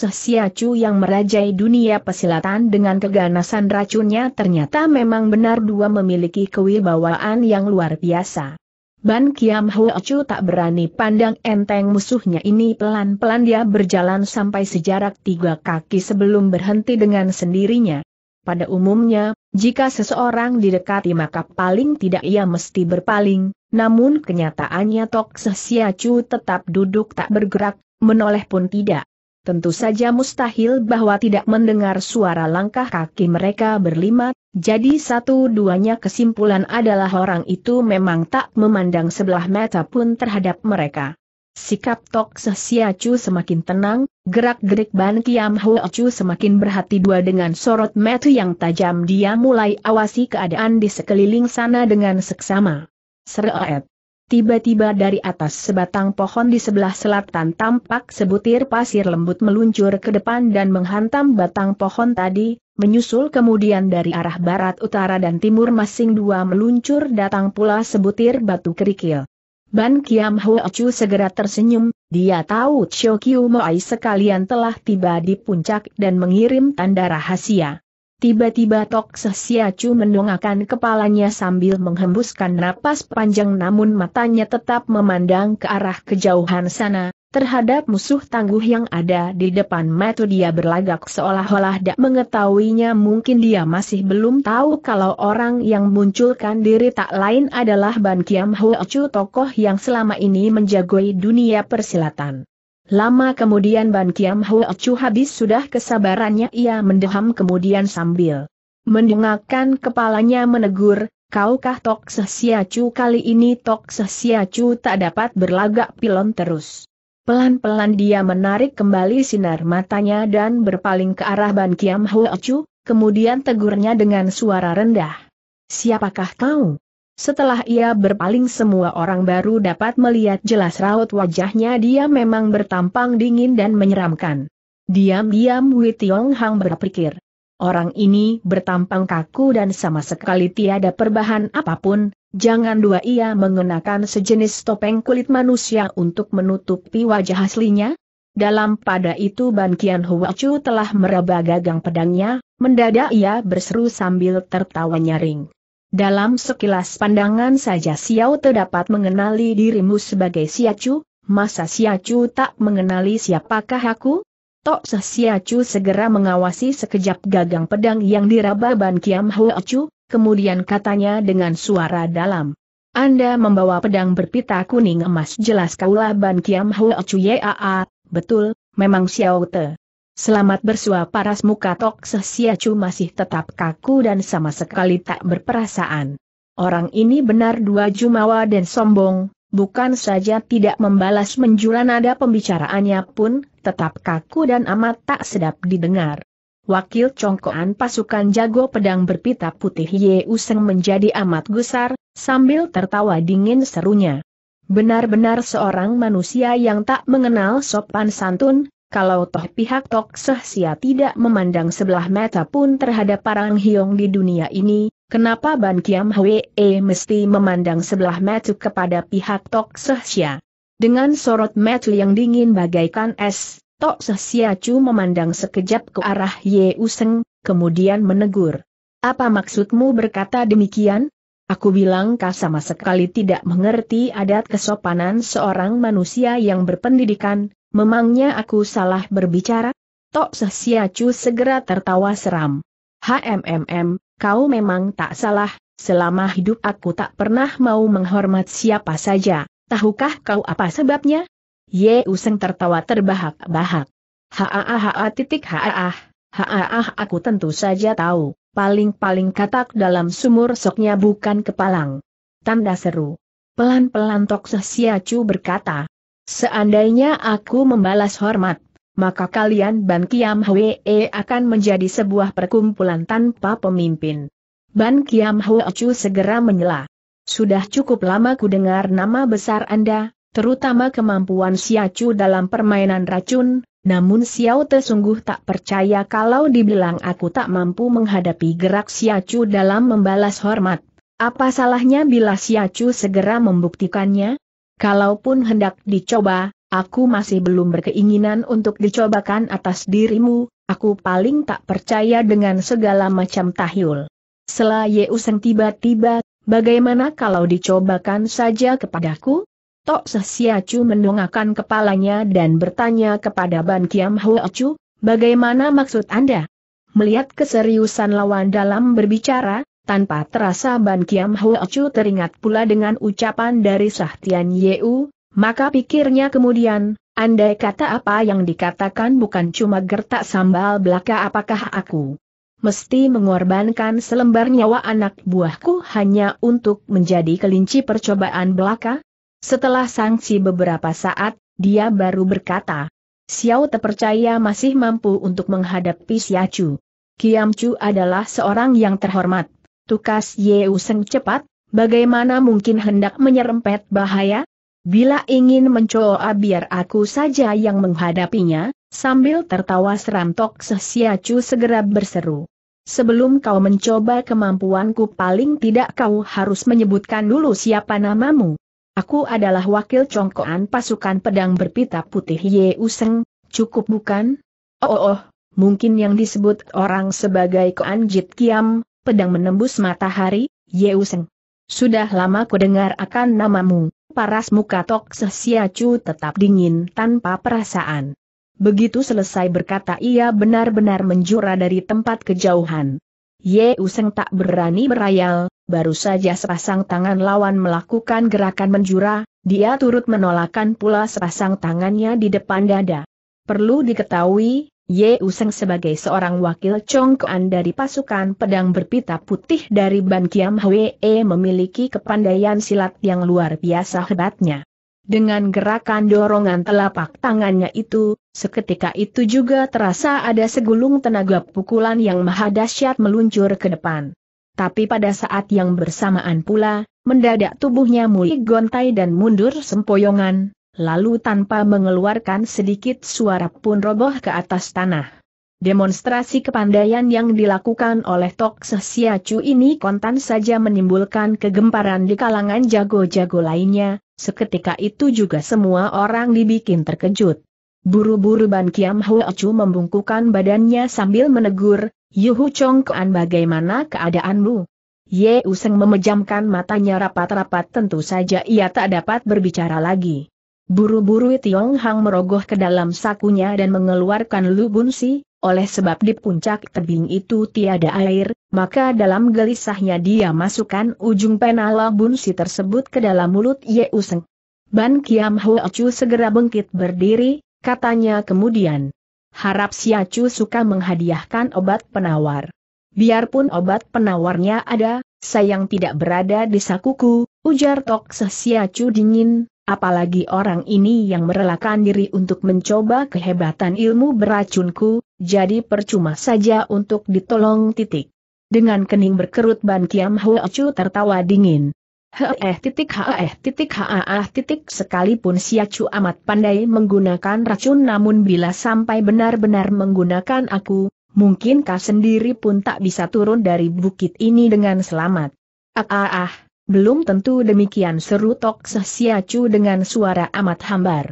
Chu yang merajai dunia pesilatan dengan keganasan racunnya ternyata memang benar dua memiliki kewibawaan yang luar biasa. Ban Kiam Hua Chu tak berani pandang enteng musuhnya ini pelan-pelan dia berjalan sampai sejarak tiga kaki sebelum berhenti dengan sendirinya. Pada umumnya, jika seseorang didekati maka paling tidak ia mesti berpaling, namun kenyataannya Tok Sesia Chu tetap duduk tak bergerak, menoleh pun tidak. Tentu saja mustahil bahwa tidak mendengar suara langkah kaki mereka berlima, jadi satu-duanya kesimpulan adalah orang itu memang tak memandang sebelah mata pun terhadap mereka. Sikap Tok Sesia Chu semakin tenang, gerak-gerik Ban Kiam Ho Chu semakin berhati dua dengan sorot mata yang tajam dia mulai awasi keadaan di sekeliling sana dengan seksama. Sereet. Tiba-tiba dari atas sebatang pohon di sebelah selatan tampak sebutir pasir lembut meluncur ke depan dan menghantam batang pohon tadi, menyusul kemudian dari arah barat utara dan timur masing dua meluncur datang pula sebutir batu kerikil. Ban Kiam Hua Chu segera tersenyum, dia tahu Chio Kiu Moai sekalian telah tiba di puncak dan mengirim tanda rahasia. Tiba-tiba Tok Sesiacu mendongakkan kepalanya sambil menghembuskan napas panjang namun matanya tetap memandang ke arah kejauhan sana, terhadap musuh tangguh yang ada di depan mata dia berlagak seolah-olah tak mengetahuinya mungkin dia masih belum tahu kalau orang yang munculkan diri tak lain adalah Ban Kiam Hoacu tokoh yang selama ini menjagoi dunia persilatan. Lama kemudian Ban Kiam Hoa Chu habis sudah kesabarannya ia mendeham kemudian sambil mendengarkan kepalanya menegur, kaukah Tok Sehsiacu kali ini Tok Sehsiacu tak dapat berlagak pilon terus. Pelan-pelan dia menarik kembali sinar matanya dan berpaling ke arah Ban Kiam Hoa Chu, kemudian tegurnya dengan suara rendah. Siapakah kau? Setelah ia berpaling semua orang baru dapat melihat jelas raut wajahnya dia memang bertampang dingin dan menyeramkan. Diam-diam Wei Tiong Hang berpikir. Orang ini bertampang kaku dan sama sekali tiada perbahan apapun, jangan dua ia mengenakan sejenis topeng kulit manusia untuk menutupi wajah aslinya. Dalam pada itu Ban Kian Hua Chu telah meraba gagang pedangnya, mendadak ia berseru sambil tertawa nyaring. Dalam sekilas pandangan saja Xiao terdapat mengenali dirimu sebagai Siacu, masa Siacu tak mengenali siapakah aku? Tok Siacu segera mengawasi sekejap gagang pedang yang diraba Ban Kiam Hoacu, kemudian katanya dengan suara dalam. Anda membawa pedang berpita kuning emas jelas kaulah Ban Kiam Hoacu Yaa, betul, memang Xiao Te selamat bersua paras muka Tok Sesiacu masih tetap kaku dan sama sekali tak berperasaan. Orang ini benar dua jumawa dan sombong, bukan saja tidak membalas menjula nada pembicaraannya pun, tetap kaku dan amat tak sedap didengar. Wakil congkoan pasukan jago pedang berpita putih Ye Useng menjadi amat gusar, sambil tertawa dingin serunya. Benar-benar seorang manusia yang tak mengenal sopan santun, kalau toh pihak Tok Sehsia tidak memandang sebelah mata pun terhadap parang hiong di dunia ini, kenapa Ban Kiam Hwee mesti memandang sebelah mata kepada pihak Tok Sehsia? Dengan sorot mata yang dingin bagaikan es, Tok Sehsia Chu memandang sekejap ke arah Ye Useng, kemudian menegur. Apa maksudmu berkata demikian? Aku bilang kau sama sekali tidak mengerti adat kesopanan seorang manusia yang berpendidikan, Memangnya aku salah berbicara? Tok Sesiacu segera tertawa seram. HMMM, kau memang tak salah, selama hidup aku tak pernah mau menghormat siapa saja, tahukah kau apa sebabnya? Ye Useng tertawa terbahak-bahak. Haa-haa titik haaah, haaah aku tentu saja tahu, paling-paling katak dalam sumur soknya bukan kepalang. Tanda seru. Pelan-pelan Tok Sesiacu berkata, Seandainya aku membalas hormat, maka kalian Ban Kiam Hwe e akan menjadi sebuah perkumpulan tanpa pemimpin. Ban Kiam Hwe Chu segera menyela. Sudah cukup lama ku dengar nama besar Anda, terutama kemampuan Siacu dalam permainan racun, namun Xiao Te sungguh tak percaya kalau dibilang aku tak mampu menghadapi gerak Siacu dalam membalas hormat. Apa salahnya bila Siacu segera membuktikannya? kalaupun hendak dicoba, aku masih belum berkeinginan untuk dicobakan atas dirimu, aku paling tak percaya dengan segala macam tahyul. Selah Yeuseng tiba-tiba, bagaimana kalau dicobakan saja kepadaku? Tok Sesiacu mendongakkan kepalanya dan bertanya kepada Ban Kiam Chu, bagaimana maksud Anda? Melihat keseriusan lawan dalam berbicara, tanpa terasa Ban Kiam Hau Chu teringat pula dengan ucapan dari Sahtian Yeu, maka pikirnya kemudian, andai kata apa yang dikatakan bukan cuma gertak sambal belaka apakah aku mesti mengorbankan selembar nyawa anak buahku hanya untuk menjadi kelinci percobaan belaka? Setelah sanksi beberapa saat, dia baru berkata, Xiao terpercaya masih mampu untuk menghadapi Siacu. Chu adalah seorang yang terhormat tukas Yeu Seng cepat, bagaimana mungkin hendak menyerempet bahaya? Bila ingin mencoba biar aku saja yang menghadapinya, sambil tertawa seram Tok Sesiacu segera berseru. Sebelum kau mencoba kemampuanku paling tidak kau harus menyebutkan dulu siapa namamu. Aku adalah wakil congkoan pasukan pedang berpita putih Ye Useng, cukup bukan? Oh, oh, oh mungkin yang disebut orang sebagai Koan Jit Kiam, pedang menembus matahari, Yeuseng. Sudah lama dengar akan namamu, paras muka Tok Sesiacu tetap dingin tanpa perasaan. Begitu selesai berkata ia benar-benar menjura dari tempat kejauhan. Ye Useng tak berani berayal, baru saja sepasang tangan lawan melakukan gerakan menjura, dia turut menolakkan pula sepasang tangannya di depan dada. Perlu diketahui, Ye Useng sebagai seorang wakil congkoan dari pasukan pedang berpita putih dari Ban Kiam Hwee memiliki kepandaian silat yang luar biasa hebatnya. Dengan gerakan dorongan telapak tangannya itu, seketika itu juga terasa ada segulung tenaga pukulan yang maha dahsyat meluncur ke depan. Tapi pada saat yang bersamaan pula, mendadak tubuhnya mulai gontai dan mundur sempoyongan, lalu tanpa mengeluarkan sedikit suara pun roboh ke atas tanah. Demonstrasi kepandaian yang dilakukan oleh Tok Sesiacu ini kontan saja menimbulkan kegemparan di kalangan jago-jago lainnya, seketika itu juga semua orang dibikin terkejut. Buru-buru Ban Kiam Chu membungkukan badannya sambil menegur, Yuhu Chongkuan bagaimana keadaanmu? Ye Useng memejamkan matanya rapat-rapat tentu saja ia tak dapat berbicara lagi. Buru-buru Tiong Hang merogoh ke dalam sakunya dan mengeluarkan lubun si, oleh sebab di puncak tebing itu tiada air, maka dalam gelisahnya dia masukkan ujung pena lubun si tersebut ke dalam mulut Ye Useng. Ban Kiam Hua Chu segera bangkit berdiri, katanya kemudian. Harap Sia Chu suka menghadiahkan obat penawar. Biarpun obat penawarnya ada, sayang tidak berada di sakuku, ujar Tok Sia Chu dingin, Apalagi orang ini yang merelakan diri untuk mencoba kehebatan ilmu beracunku, jadi percuma saja untuk ditolong titik. Dengan kening berkerut Ban Kiam Hoa Chu tertawa dingin. Heeh titik heeh titik haah ah, titik sekalipun Siacu amat pandai menggunakan racun namun bila sampai benar-benar menggunakan aku, mungkin kau sendiri pun tak bisa turun dari bukit ini dengan selamat. Ah ah ah, belum tentu demikian seru Tok Siacu dengan suara amat hambar.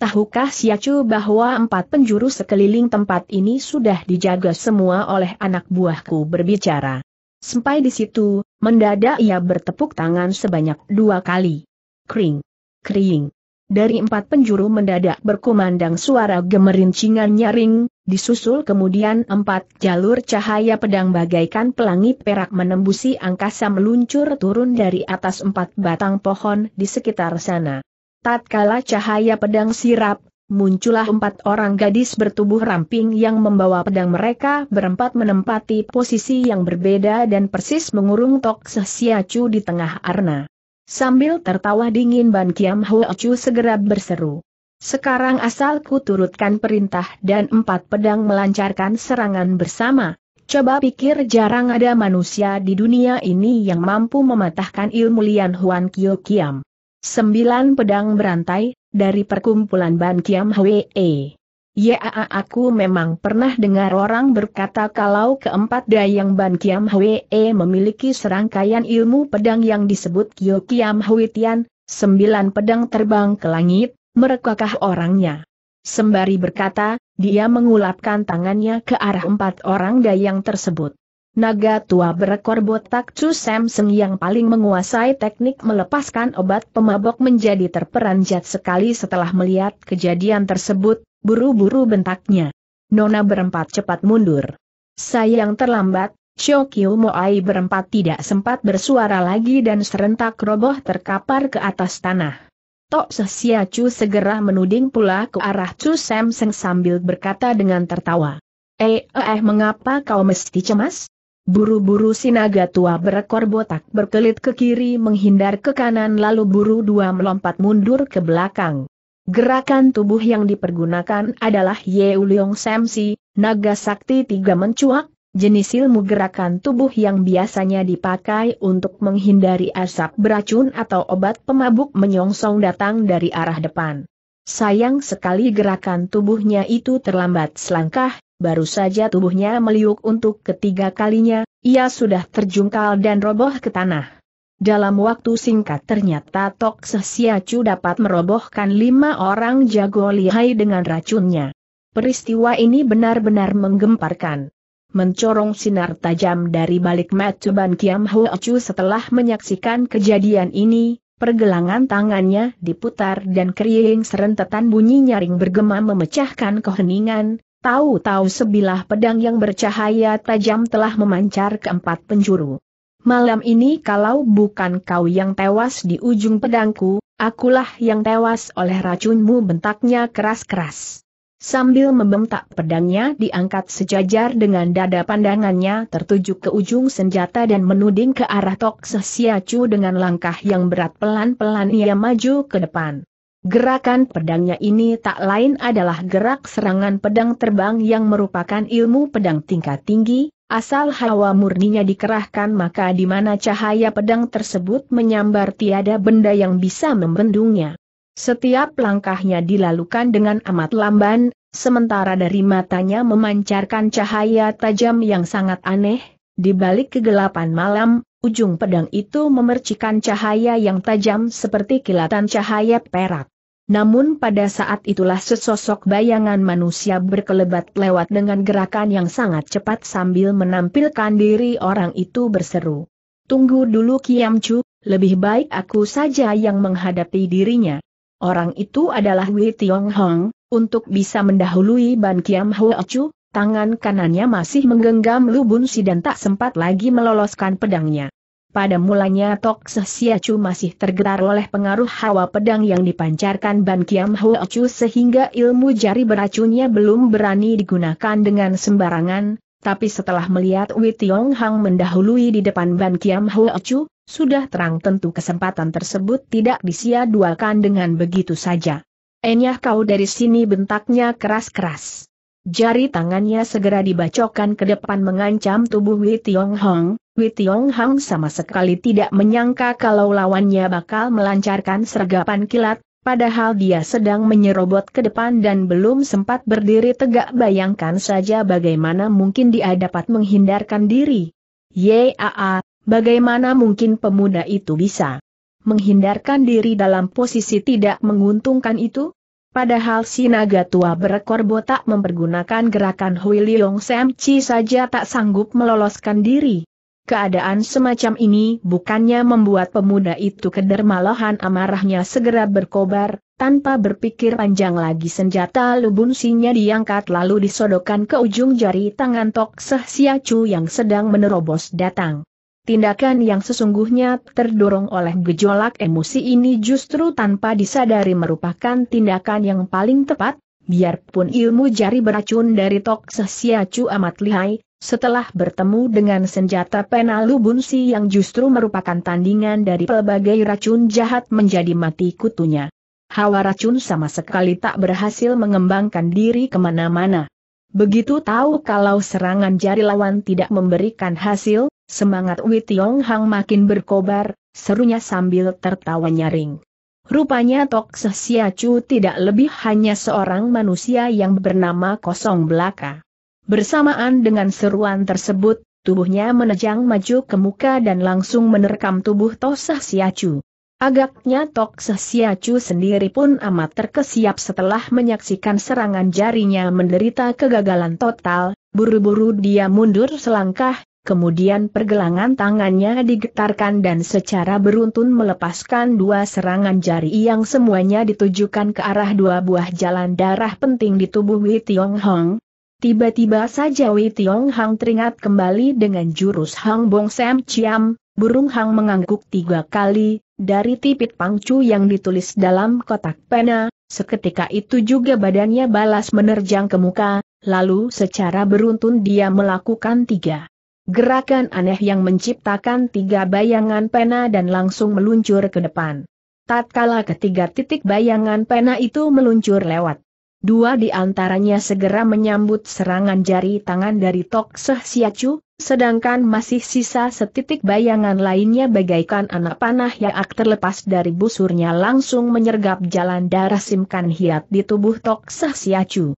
Tahukah Siacu bahwa empat penjuru sekeliling tempat ini sudah dijaga semua oleh anak buahku berbicara. Sampai di situ, mendadak ia bertepuk tangan sebanyak dua kali. Kring. Kring. Dari empat penjuru mendadak berkumandang suara gemerincingan nyaring, Disusul kemudian empat jalur cahaya pedang bagaikan pelangi perak menembusi angkasa meluncur turun dari atas empat batang pohon di sekitar sana. Tatkala cahaya pedang sirap, muncullah empat orang gadis bertubuh ramping yang membawa pedang mereka berempat menempati posisi yang berbeda dan persis mengurung Tok Sesiacu di tengah arna. Sambil tertawa dingin Ban Kiam Chu segera berseru. Sekarang asal ku turutkan perintah dan empat pedang melancarkan serangan bersama. Coba pikir jarang ada manusia di dunia ini yang mampu mematahkan ilmu Lian Huan Kyo Kiam. Sembilan pedang berantai, dari perkumpulan Ban Kiam Hwee. Ya aku memang pernah dengar orang berkata kalau keempat dayang Ban Kiam Hwee memiliki serangkaian ilmu pedang yang disebut Kyo Kiam Hwee Tian, sembilan pedang terbang ke langit, merekakah orangnya? Sembari berkata, dia mengulapkan tangannya ke arah empat orang dayang tersebut. Naga tua berekor botak Chu Samsung yang paling menguasai teknik melepaskan obat pemabok menjadi terperanjat sekali setelah melihat kejadian tersebut, buru-buru bentaknya. Nona berempat cepat mundur. Sayang terlambat, Kiu Moai berempat tidak sempat bersuara lagi dan serentak roboh terkapar ke atas tanah. Tok Sesia Chu segera menuding pula ke arah Chu Sam Seng sambil berkata dengan tertawa. Eh, eh, eh mengapa kau mesti cemas? Buru-buru sinaga tua berekor botak berkelit ke kiri menghindar ke kanan lalu buru dua melompat mundur ke belakang. Gerakan tubuh yang dipergunakan adalah Ye Uliong Samsi, naga sakti tiga mencuak, jenis ilmu gerakan tubuh yang biasanya dipakai untuk menghindari asap beracun atau obat pemabuk menyongsong datang dari arah depan. Sayang sekali gerakan tubuhnya itu terlambat selangkah, baru saja tubuhnya meliuk untuk ketiga kalinya, ia sudah terjungkal dan roboh ke tanah. Dalam waktu singkat ternyata Tok Sesiacu dapat merobohkan lima orang jago lihai dengan racunnya. Peristiwa ini benar-benar menggemparkan mencorong sinar tajam dari balik mata Ban Kiam Ho Chu setelah menyaksikan kejadian ini, pergelangan tangannya diputar dan kering serentetan bunyi nyaring bergema memecahkan keheningan, tahu-tahu sebilah pedang yang bercahaya tajam telah memancar ke empat penjuru. Malam ini kalau bukan kau yang tewas di ujung pedangku, akulah yang tewas oleh racunmu bentaknya keras-keras. Sambil membentak pedangnya diangkat sejajar dengan dada pandangannya tertuju ke ujung senjata dan menuding ke arah Tok Sesiacu dengan langkah yang berat pelan-pelan ia maju ke depan. Gerakan pedangnya ini tak lain adalah gerak serangan pedang terbang yang merupakan ilmu pedang tingkat tinggi, asal hawa murninya dikerahkan maka di mana cahaya pedang tersebut menyambar tiada benda yang bisa membendungnya. Setiap langkahnya dilakukan dengan amat lamban, sementara dari matanya memancarkan cahaya tajam yang sangat aneh, di balik kegelapan malam, ujung pedang itu memercikan cahaya yang tajam seperti kilatan cahaya perak. Namun pada saat itulah sesosok bayangan manusia berkelebat lewat dengan gerakan yang sangat cepat sambil menampilkan diri orang itu berseru. Tunggu dulu Chu, lebih baik aku saja yang menghadapi dirinya. Orang itu adalah Wei Tiong Hong, untuk bisa mendahului Ban Kiam Hua Chu, tangan kanannya masih menggenggam lubun si dan tak sempat lagi meloloskan pedangnya. Pada mulanya Tok Sia Chu masih tergetar oleh pengaruh hawa pedang yang dipancarkan Ban Kiam Hua Chu sehingga ilmu jari beracunnya belum berani digunakan dengan sembarangan, tapi setelah melihat Wei Tiong Hang mendahului di depan Ban Kiam Hua Chu, sudah terang tentu kesempatan tersebut tidak disia-duakan dengan begitu saja. Enyah kau dari sini bentaknya keras-keras. Jari tangannya segera dibacokan ke depan mengancam tubuh Wei Tiong Hong. Wei Tiong Hong sama sekali tidak menyangka kalau lawannya bakal melancarkan sergapan kilat, padahal dia sedang menyerobot ke depan dan belum sempat berdiri tegak bayangkan saja bagaimana mungkin dia dapat menghindarkan diri. Yaa, Bagaimana mungkin pemuda itu bisa menghindarkan diri dalam posisi tidak menguntungkan itu? Padahal si naga tua berekor botak mempergunakan gerakan Hui Liong Sam Chi saja tak sanggup meloloskan diri. Keadaan semacam ini bukannya membuat pemuda itu keder malahan amarahnya segera berkobar, tanpa berpikir panjang lagi senjata lubun sinya diangkat lalu disodokkan ke ujung jari tangan Tok Seh Siacu yang sedang menerobos datang. Tindakan yang sesungguhnya terdorong oleh gejolak emosi ini justru tanpa disadari merupakan tindakan yang paling tepat, biarpun ilmu jari beracun dari Tok Siacu amat lihai, setelah bertemu dengan senjata penalu bunsi yang justru merupakan tandingan dari pelbagai racun jahat menjadi mati kutunya. Hawa racun sama sekali tak berhasil mengembangkan diri kemana-mana. Begitu tahu kalau serangan jari lawan tidak memberikan hasil, Semangat Wei Tiong Hang makin berkobar, serunya sambil tertawa nyaring. Rupanya Tok Sehsia Chu tidak lebih hanya seorang manusia yang bernama kosong belaka. Bersamaan dengan seruan tersebut, tubuhnya menejang maju ke muka dan langsung menerkam tubuh Tosah Chu. Agaknya Tok Chu sendiri pun amat terkesiap setelah menyaksikan serangan jarinya menderita kegagalan total, buru-buru dia mundur selangkah, kemudian pergelangan tangannya digetarkan dan secara beruntun melepaskan dua serangan jari yang semuanya ditujukan ke arah dua buah jalan darah penting di tubuh Wei Tiong Hong. Tiba-tiba saja Wei Tiong Hong teringat kembali dengan jurus Hang Bong Sam Chiam, burung Hang mengangguk tiga kali, dari tipit pangcu yang ditulis dalam kotak pena, seketika itu juga badannya balas menerjang ke muka, lalu secara beruntun dia melakukan tiga Gerakan aneh yang menciptakan tiga bayangan pena dan langsung meluncur ke depan. Tatkala ketiga titik bayangan pena itu meluncur lewat. Dua di antaranya segera menyambut serangan jari tangan dari Tok Seh Siacu, sedangkan masih sisa setitik bayangan lainnya bagaikan anak panah yang terlepas dari busurnya langsung menyergap jalan darah Simkan Hiat di tubuh Tok Seh Siacu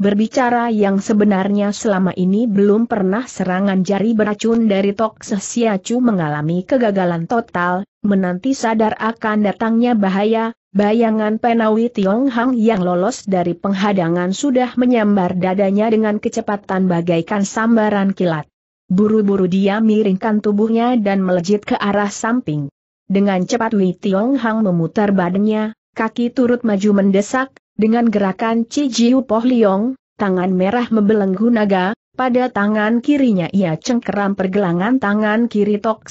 berbicara yang sebenarnya selama ini belum pernah serangan jari beracun dari Tok Sesiacu mengalami kegagalan total, menanti sadar akan datangnya bahaya, bayangan Penawi Tiong Hang yang lolos dari penghadangan sudah menyambar dadanya dengan kecepatan bagaikan sambaran kilat. Buru-buru dia miringkan tubuhnya dan melejit ke arah samping. Dengan cepat Wei Tiong Hang memutar badannya, kaki turut maju mendesak, dengan gerakan Cijiu Jiu Poh Liong, tangan merah membelenggu naga, pada tangan kirinya ia cengkeram pergelangan tangan kiri Tok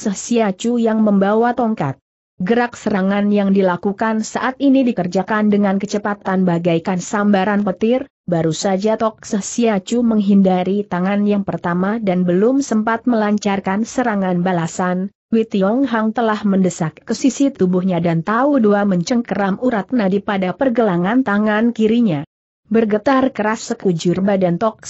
yang membawa tongkat. Gerak serangan yang dilakukan saat ini dikerjakan dengan kecepatan bagaikan sambaran petir, baru saja Tok Siacu menghindari tangan yang pertama dan belum sempat melancarkan serangan balasan, Wei Tiong Hang telah mendesak ke sisi tubuhnya dan tahu dua mencengkeram urat nadi pada pergelangan tangan kirinya. Bergetar keras sekujur badan Tok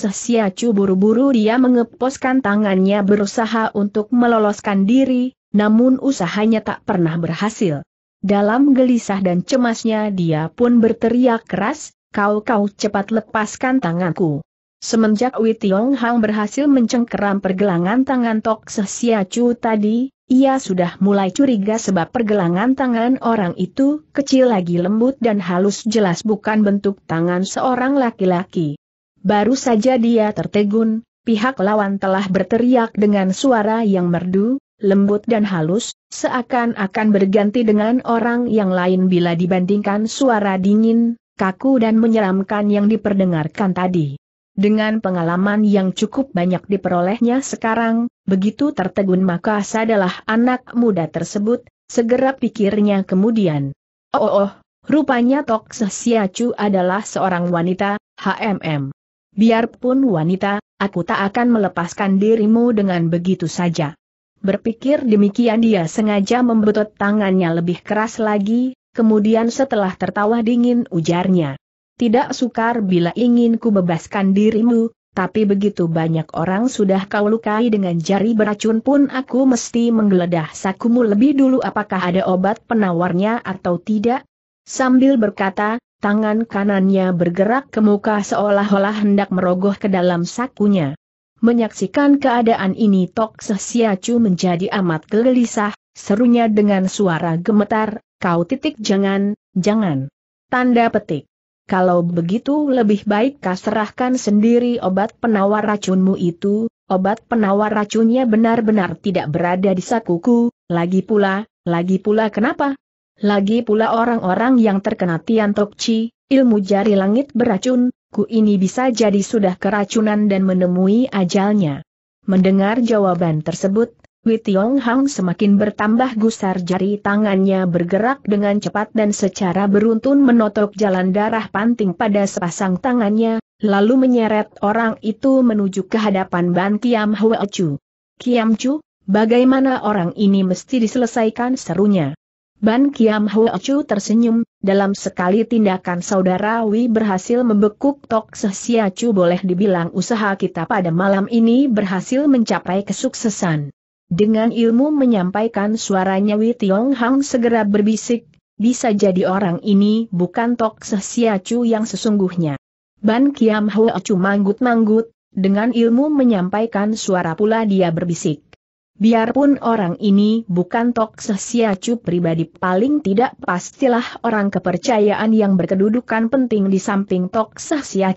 Chu buru-buru dia mengeposkan tangannya berusaha untuk meloloskan diri, namun usahanya tak pernah berhasil. Dalam gelisah dan cemasnya dia pun berteriak keras, kau-kau cepat lepaskan tanganku. Semenjak Wei Tiong Hang berhasil mencengkeram pergelangan tangan Tok Chu tadi, ia sudah mulai curiga sebab pergelangan tangan orang itu kecil lagi lembut dan halus jelas bukan bentuk tangan seorang laki-laki. Baru saja dia tertegun, pihak lawan telah berteriak dengan suara yang merdu, lembut dan halus, seakan-akan berganti dengan orang yang lain bila dibandingkan suara dingin, kaku dan menyeramkan yang diperdengarkan tadi. Dengan pengalaman yang cukup banyak diperolehnya sekarang, begitu tertegun maka adalah anak muda tersebut, segera pikirnya kemudian. Oh, oh, oh rupanya Tok Siacu adalah seorang wanita, HMM. Biarpun wanita, aku tak akan melepaskan dirimu dengan begitu saja. Berpikir demikian dia sengaja membetot tangannya lebih keras lagi, kemudian setelah tertawa dingin ujarnya tidak sukar bila ingin ku bebaskan dirimu, tapi begitu banyak orang sudah kau lukai dengan jari beracun pun aku mesti menggeledah sakumu lebih dulu apakah ada obat penawarnya atau tidak? Sambil berkata, tangan kanannya bergerak ke muka seolah-olah hendak merogoh ke dalam sakunya. Menyaksikan keadaan ini Tok Sesiacu menjadi amat gelisah, serunya dengan suara gemetar, kau titik jangan, jangan. Tanda petik. Kalau begitu lebih baik kau sendiri obat penawar racunmu itu, obat penawar racunnya benar-benar tidak berada di sakuku, lagi pula, lagi pula kenapa? Lagi pula orang-orang yang terkena Tian Tokci, ilmu jari langit beracun, ku ini bisa jadi sudah keracunan dan menemui ajalnya. Mendengar jawaban tersebut, Wi Tiong Hang semakin bertambah gusar jari tangannya bergerak dengan cepat dan secara beruntun menotok jalan darah panting pada sepasang tangannya, lalu menyeret orang itu menuju ke hadapan Ban Kiam Hwe Chu. Kiam Chu, bagaimana orang ini mesti diselesaikan serunya. Ban Kiam Hwe Chu tersenyum, dalam sekali tindakan saudara Wei berhasil membekuk Tok Sehsia Chu boleh dibilang usaha kita pada malam ini berhasil mencapai kesuksesan. Dengan ilmu menyampaikan suaranya Wei Tiong Hang segera berbisik, bisa jadi orang ini bukan Tok Chu yang sesungguhnya. Ban Kiam Hua manggut-manggut, dengan ilmu menyampaikan suara pula dia berbisik. Biarpun orang ini bukan Tok Chu pribadi paling tidak pastilah orang kepercayaan yang berkedudukan penting di samping Tok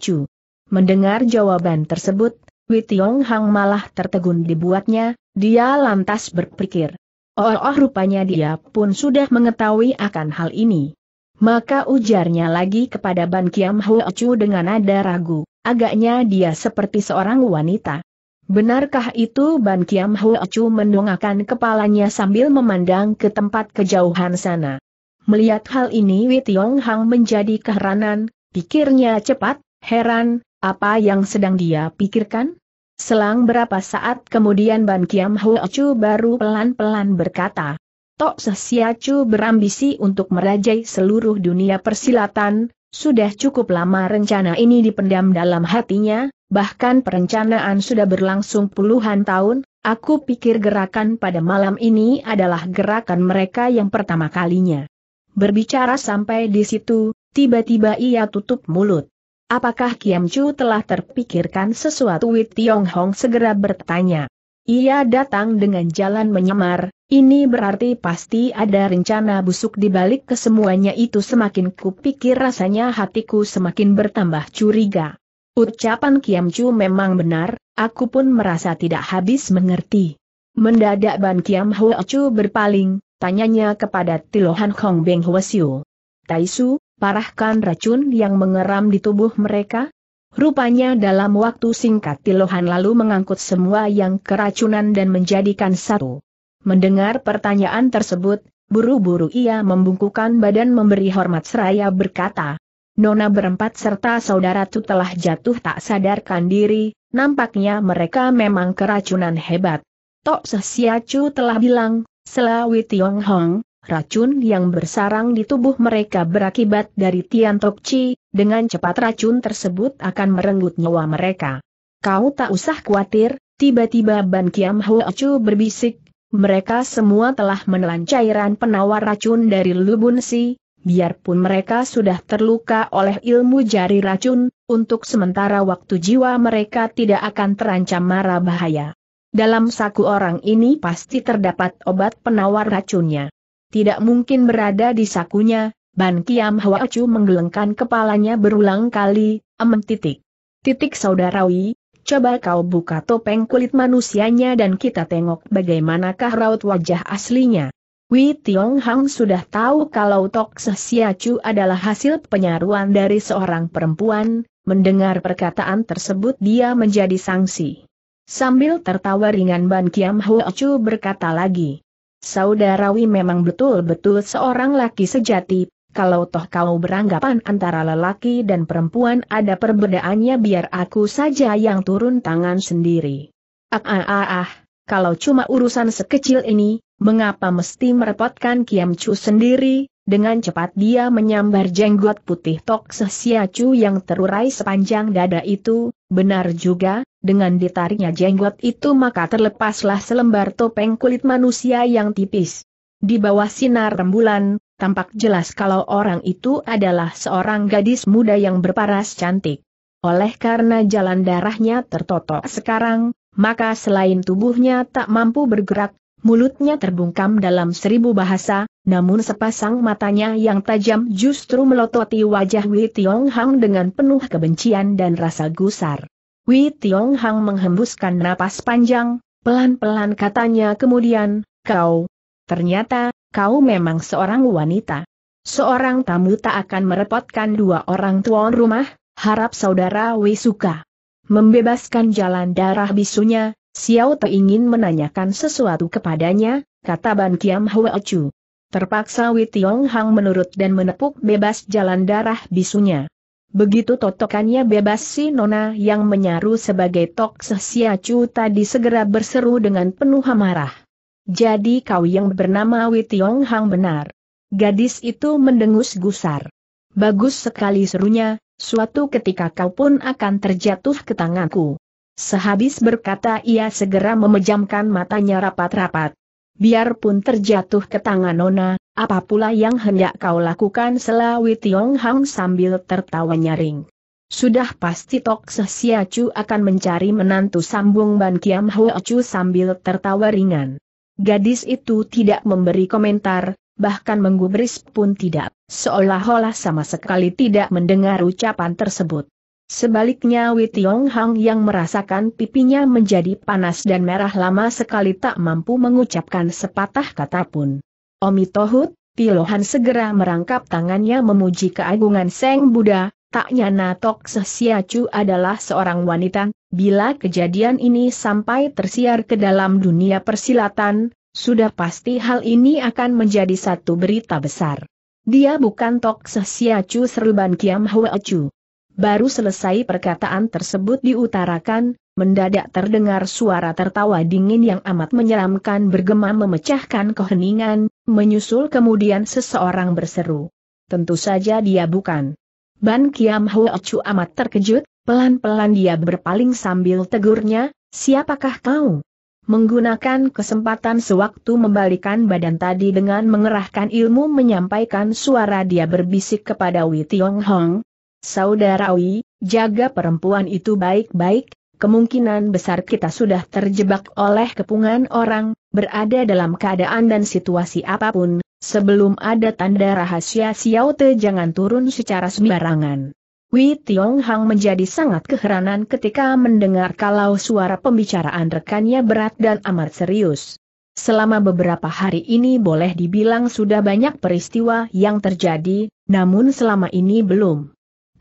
Chu. Mendengar jawaban tersebut, Wei Tiong Hang malah tertegun dibuatnya, dia lantas berpikir. Oh, oh rupanya dia pun sudah mengetahui akan hal ini. Maka ujarnya lagi kepada Ban Kiam Ho Chu dengan nada ragu, agaknya dia seperti seorang wanita. Benarkah itu Ban Kiam Ho Chu mendongakkan kepalanya sambil memandang ke tempat kejauhan sana. Melihat hal ini Witiong Hang menjadi keheranan, pikirnya cepat, heran, apa yang sedang dia pikirkan? Selang berapa saat kemudian Ban Kiam Hoa baru pelan-pelan berkata, Tok Sesia berambisi untuk merajai seluruh dunia persilatan, sudah cukup lama rencana ini dipendam dalam hatinya, bahkan perencanaan sudah berlangsung puluhan tahun, aku pikir gerakan pada malam ini adalah gerakan mereka yang pertama kalinya. Berbicara sampai di situ, tiba-tiba ia tutup mulut. Apakah Kiam Chu telah terpikirkan sesuatu Wit Tiong Hong segera bertanya. Ia datang dengan jalan menyamar, ini berarti pasti ada rencana busuk di balik kesemuanya itu semakin kupikir rasanya hatiku semakin bertambah curiga. Ucapan Kiam Chu memang benar, aku pun merasa tidak habis mengerti. Mendadak Ban Kiam Hua Chu berpaling, tanyanya kepada Tilohan Hong Beng Hwasyu. Taisu, parahkan racun yang mengeram di tubuh mereka? Rupanya dalam waktu singkat Tilohan lalu mengangkut semua yang keracunan dan menjadikan satu. Mendengar pertanyaan tersebut, buru-buru ia membungkukan badan memberi hormat seraya berkata, Nona berempat serta saudara tu telah jatuh tak sadarkan diri, nampaknya mereka memang keracunan hebat. Tok Sesiacu telah bilang, Selawi Tiong Hong, Racun yang bersarang di tubuh mereka berakibat dari Tian Tok Chi, dengan cepat racun tersebut akan merenggut nyawa mereka. Kau tak usah khawatir, tiba-tiba Ban Kiam Hua Chu berbisik, mereka semua telah menelan cairan penawar racun dari Lubun Si, biarpun mereka sudah terluka oleh ilmu jari racun, untuk sementara waktu jiwa mereka tidak akan terancam mara bahaya. Dalam saku orang ini pasti terdapat obat penawar racunnya tidak mungkin berada di sakunya, Ban Kiam Hwa Chu menggelengkan kepalanya berulang kali, emen titik. Titik saudarawi, coba kau buka topeng kulit manusianya dan kita tengok bagaimanakah raut wajah aslinya. Wei Tiong Hang sudah tahu kalau Tok Siacu adalah hasil penyaruan dari seorang perempuan, mendengar perkataan tersebut dia menjadi sangsi. Sambil tertawa ringan Ban Kiam Hwa Chu berkata lagi. Saudara Saudarawi memang betul-betul seorang laki sejati, kalau toh kau beranggapan antara lelaki dan perempuan ada perbedaannya biar aku saja yang turun tangan sendiri. Ah ah ah, ah kalau cuma urusan sekecil ini, mengapa mesti merepotkan Kiam Chu sendiri, dengan cepat dia menyambar jenggot putih Tok Chu yang terurai sepanjang dada itu, Benar juga, dengan ditariknya jenggot itu maka terlepaslah selembar topeng kulit manusia yang tipis. Di bawah sinar rembulan, tampak jelas kalau orang itu adalah seorang gadis muda yang berparas cantik. Oleh karena jalan darahnya tertotok sekarang, maka selain tubuhnya tak mampu bergerak, mulutnya terbungkam dalam seribu bahasa, namun sepasang matanya yang tajam justru melototi wajah Wei Tiong Hang dengan penuh kebencian dan rasa gusar. Wei Tiong Hang menghembuskan napas panjang, pelan-pelan katanya kemudian, kau, ternyata, kau memang seorang wanita. Seorang tamu tak akan merepotkan dua orang tuan rumah, harap saudara Wei suka. Membebaskan jalan darah bisunya, Xiao Te ingin menanyakan sesuatu kepadanya, kata Ban Kiam Hwe Chu. Terpaksa Wei Tiong Hang menurut dan menepuk bebas jalan darah bisunya. Begitu totokannya bebas si Nona yang menyaru sebagai Tok Sesiacu tadi segera berseru dengan penuh amarah. Jadi kau yang bernama Wei Tiong Hang benar. Gadis itu mendengus gusar. Bagus sekali serunya, suatu ketika kau pun akan terjatuh ke tanganku. Sehabis berkata ia segera memejamkan matanya rapat-rapat. Biarpun terjatuh ke tangan Nona, apa pula yang hendak kau lakukan selawi Tiong Hang sambil tertawa nyaring. Sudah pasti Tok Chu akan mencari menantu sambung Ban Kiam Hua Chu sambil tertawa ringan. Gadis itu tidak memberi komentar, bahkan menggubris pun tidak, seolah-olah sama sekali tidak mendengar ucapan tersebut. Sebaliknya Tiong Hang yang merasakan pipinya menjadi panas dan merah lama sekali tak mampu mengucapkan sepatah kata pun. Omi Tohut, Tilohan segera merangkap tangannya memuji keagungan Seng Buddha, tak nyana Tok Sesiacu adalah seorang wanita, bila kejadian ini sampai tersiar ke dalam dunia persilatan, sudah pasti hal ini akan menjadi satu berita besar. Dia bukan Tok Sesiacu serban Kiam Hwa Chu. Baru selesai perkataan tersebut diutarakan, mendadak terdengar suara tertawa dingin yang amat menyeramkan bergema memecahkan keheningan, menyusul kemudian seseorang berseru. Tentu saja dia bukan. Ban Kiam Hoa Chu amat terkejut, pelan-pelan dia berpaling sambil tegurnya, siapakah kau? menggunakan kesempatan sewaktu membalikan badan tadi dengan mengerahkan ilmu menyampaikan suara dia berbisik kepada Wei Tiong Hong, Saudara Saudarawi, jaga perempuan itu baik-baik, kemungkinan besar kita sudah terjebak oleh kepungan orang, berada dalam keadaan dan situasi apapun, sebelum ada tanda rahasia Xiao Te jangan turun secara sembarangan. Wei Tiong Hang menjadi sangat keheranan ketika mendengar kalau suara pembicaraan rekannya berat dan amat serius. Selama beberapa hari ini boleh dibilang sudah banyak peristiwa yang terjadi, namun selama ini belum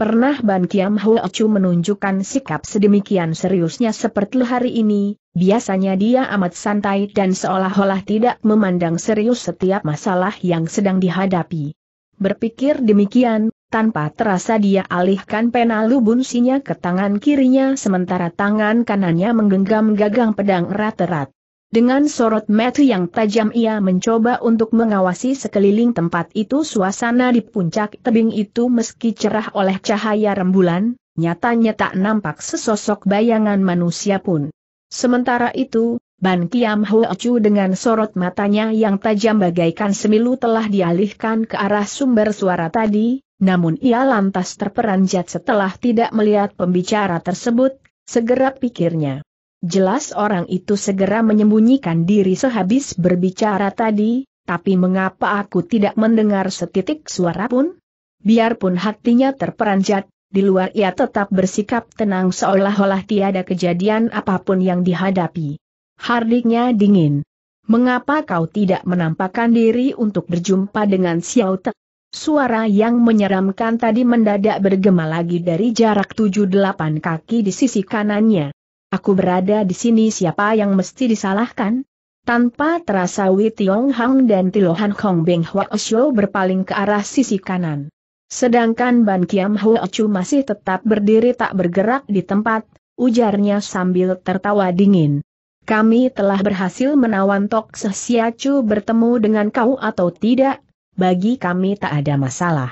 Pernah Ban Kiam acu menunjukkan sikap sedemikian seriusnya seperti hari ini, biasanya dia amat santai dan seolah-olah tidak memandang serius setiap masalah yang sedang dihadapi. Berpikir demikian, tanpa terasa dia alihkan pena lubunsinya ke tangan kirinya sementara tangan kanannya menggenggam gagang pedang erat-erat. Dengan sorot mata yang tajam ia mencoba untuk mengawasi sekeliling tempat itu suasana di puncak tebing itu meski cerah oleh cahaya rembulan, nyatanya tak nampak sesosok bayangan manusia pun. Sementara itu, Ban Kiam Hoacu dengan sorot matanya yang tajam bagaikan semilu telah dialihkan ke arah sumber suara tadi, namun ia lantas terperanjat setelah tidak melihat pembicara tersebut, segera pikirnya. Jelas orang itu segera menyembunyikan diri sehabis berbicara tadi, tapi mengapa aku tidak mendengar setitik suara pun? Biarpun hatinya terperanjat, di luar ia tetap bersikap tenang seolah-olah tiada kejadian apapun yang dihadapi. Hardiknya dingin. Mengapa kau tidak menampakkan diri untuk berjumpa dengan Xiao Te? Suara yang menyeramkan tadi mendadak bergema lagi dari jarak tujuh delapan kaki di sisi kanannya. Aku berada di sini siapa yang mesti disalahkan? Tanpa terasa Wei Tiong Hang dan Tilohan Kong Beng Hua Xiu berpaling ke arah sisi kanan. Sedangkan Ban Kiam Hua Chu masih tetap berdiri tak bergerak di tempat, ujarnya sambil tertawa dingin. Kami telah berhasil menawan Tok Sesia Chu bertemu dengan kau atau tidak, bagi kami tak ada masalah.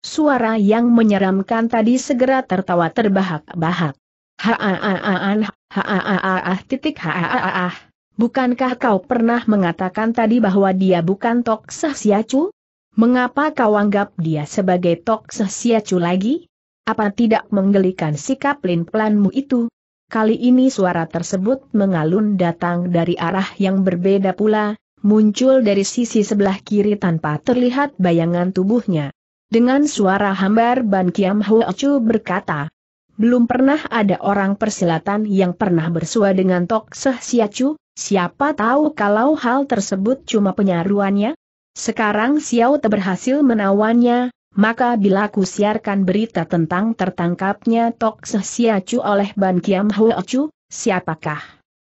Suara yang menyeramkan tadi segera tertawa terbahak-bahak. -ha. Haaah titik haaah. Bukankah kau pernah mengatakan tadi bahwa dia bukan Tok Siacu? Mengapa kau anggap dia sebagai Tok Siacu lagi? Apa tidak menggelikan sikap Lin Planmu itu? Kali ini suara tersebut mengalun datang dari arah yang berbeda pula, muncul dari sisi sebelah kiri tanpa terlihat bayangan tubuhnya. Dengan suara hambar Ban Kiam Chu berkata, belum pernah ada orang persilatan yang pernah bersua dengan Tok Seh Siacu, siapa tahu kalau hal tersebut cuma penyaruannya? Sekarang Xiao Te berhasil menawannya, maka bila kusiarkan siarkan berita tentang tertangkapnya Tok Seh Siacu oleh Ban Kiam Hoacu, siapakah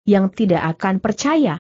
yang tidak akan percaya?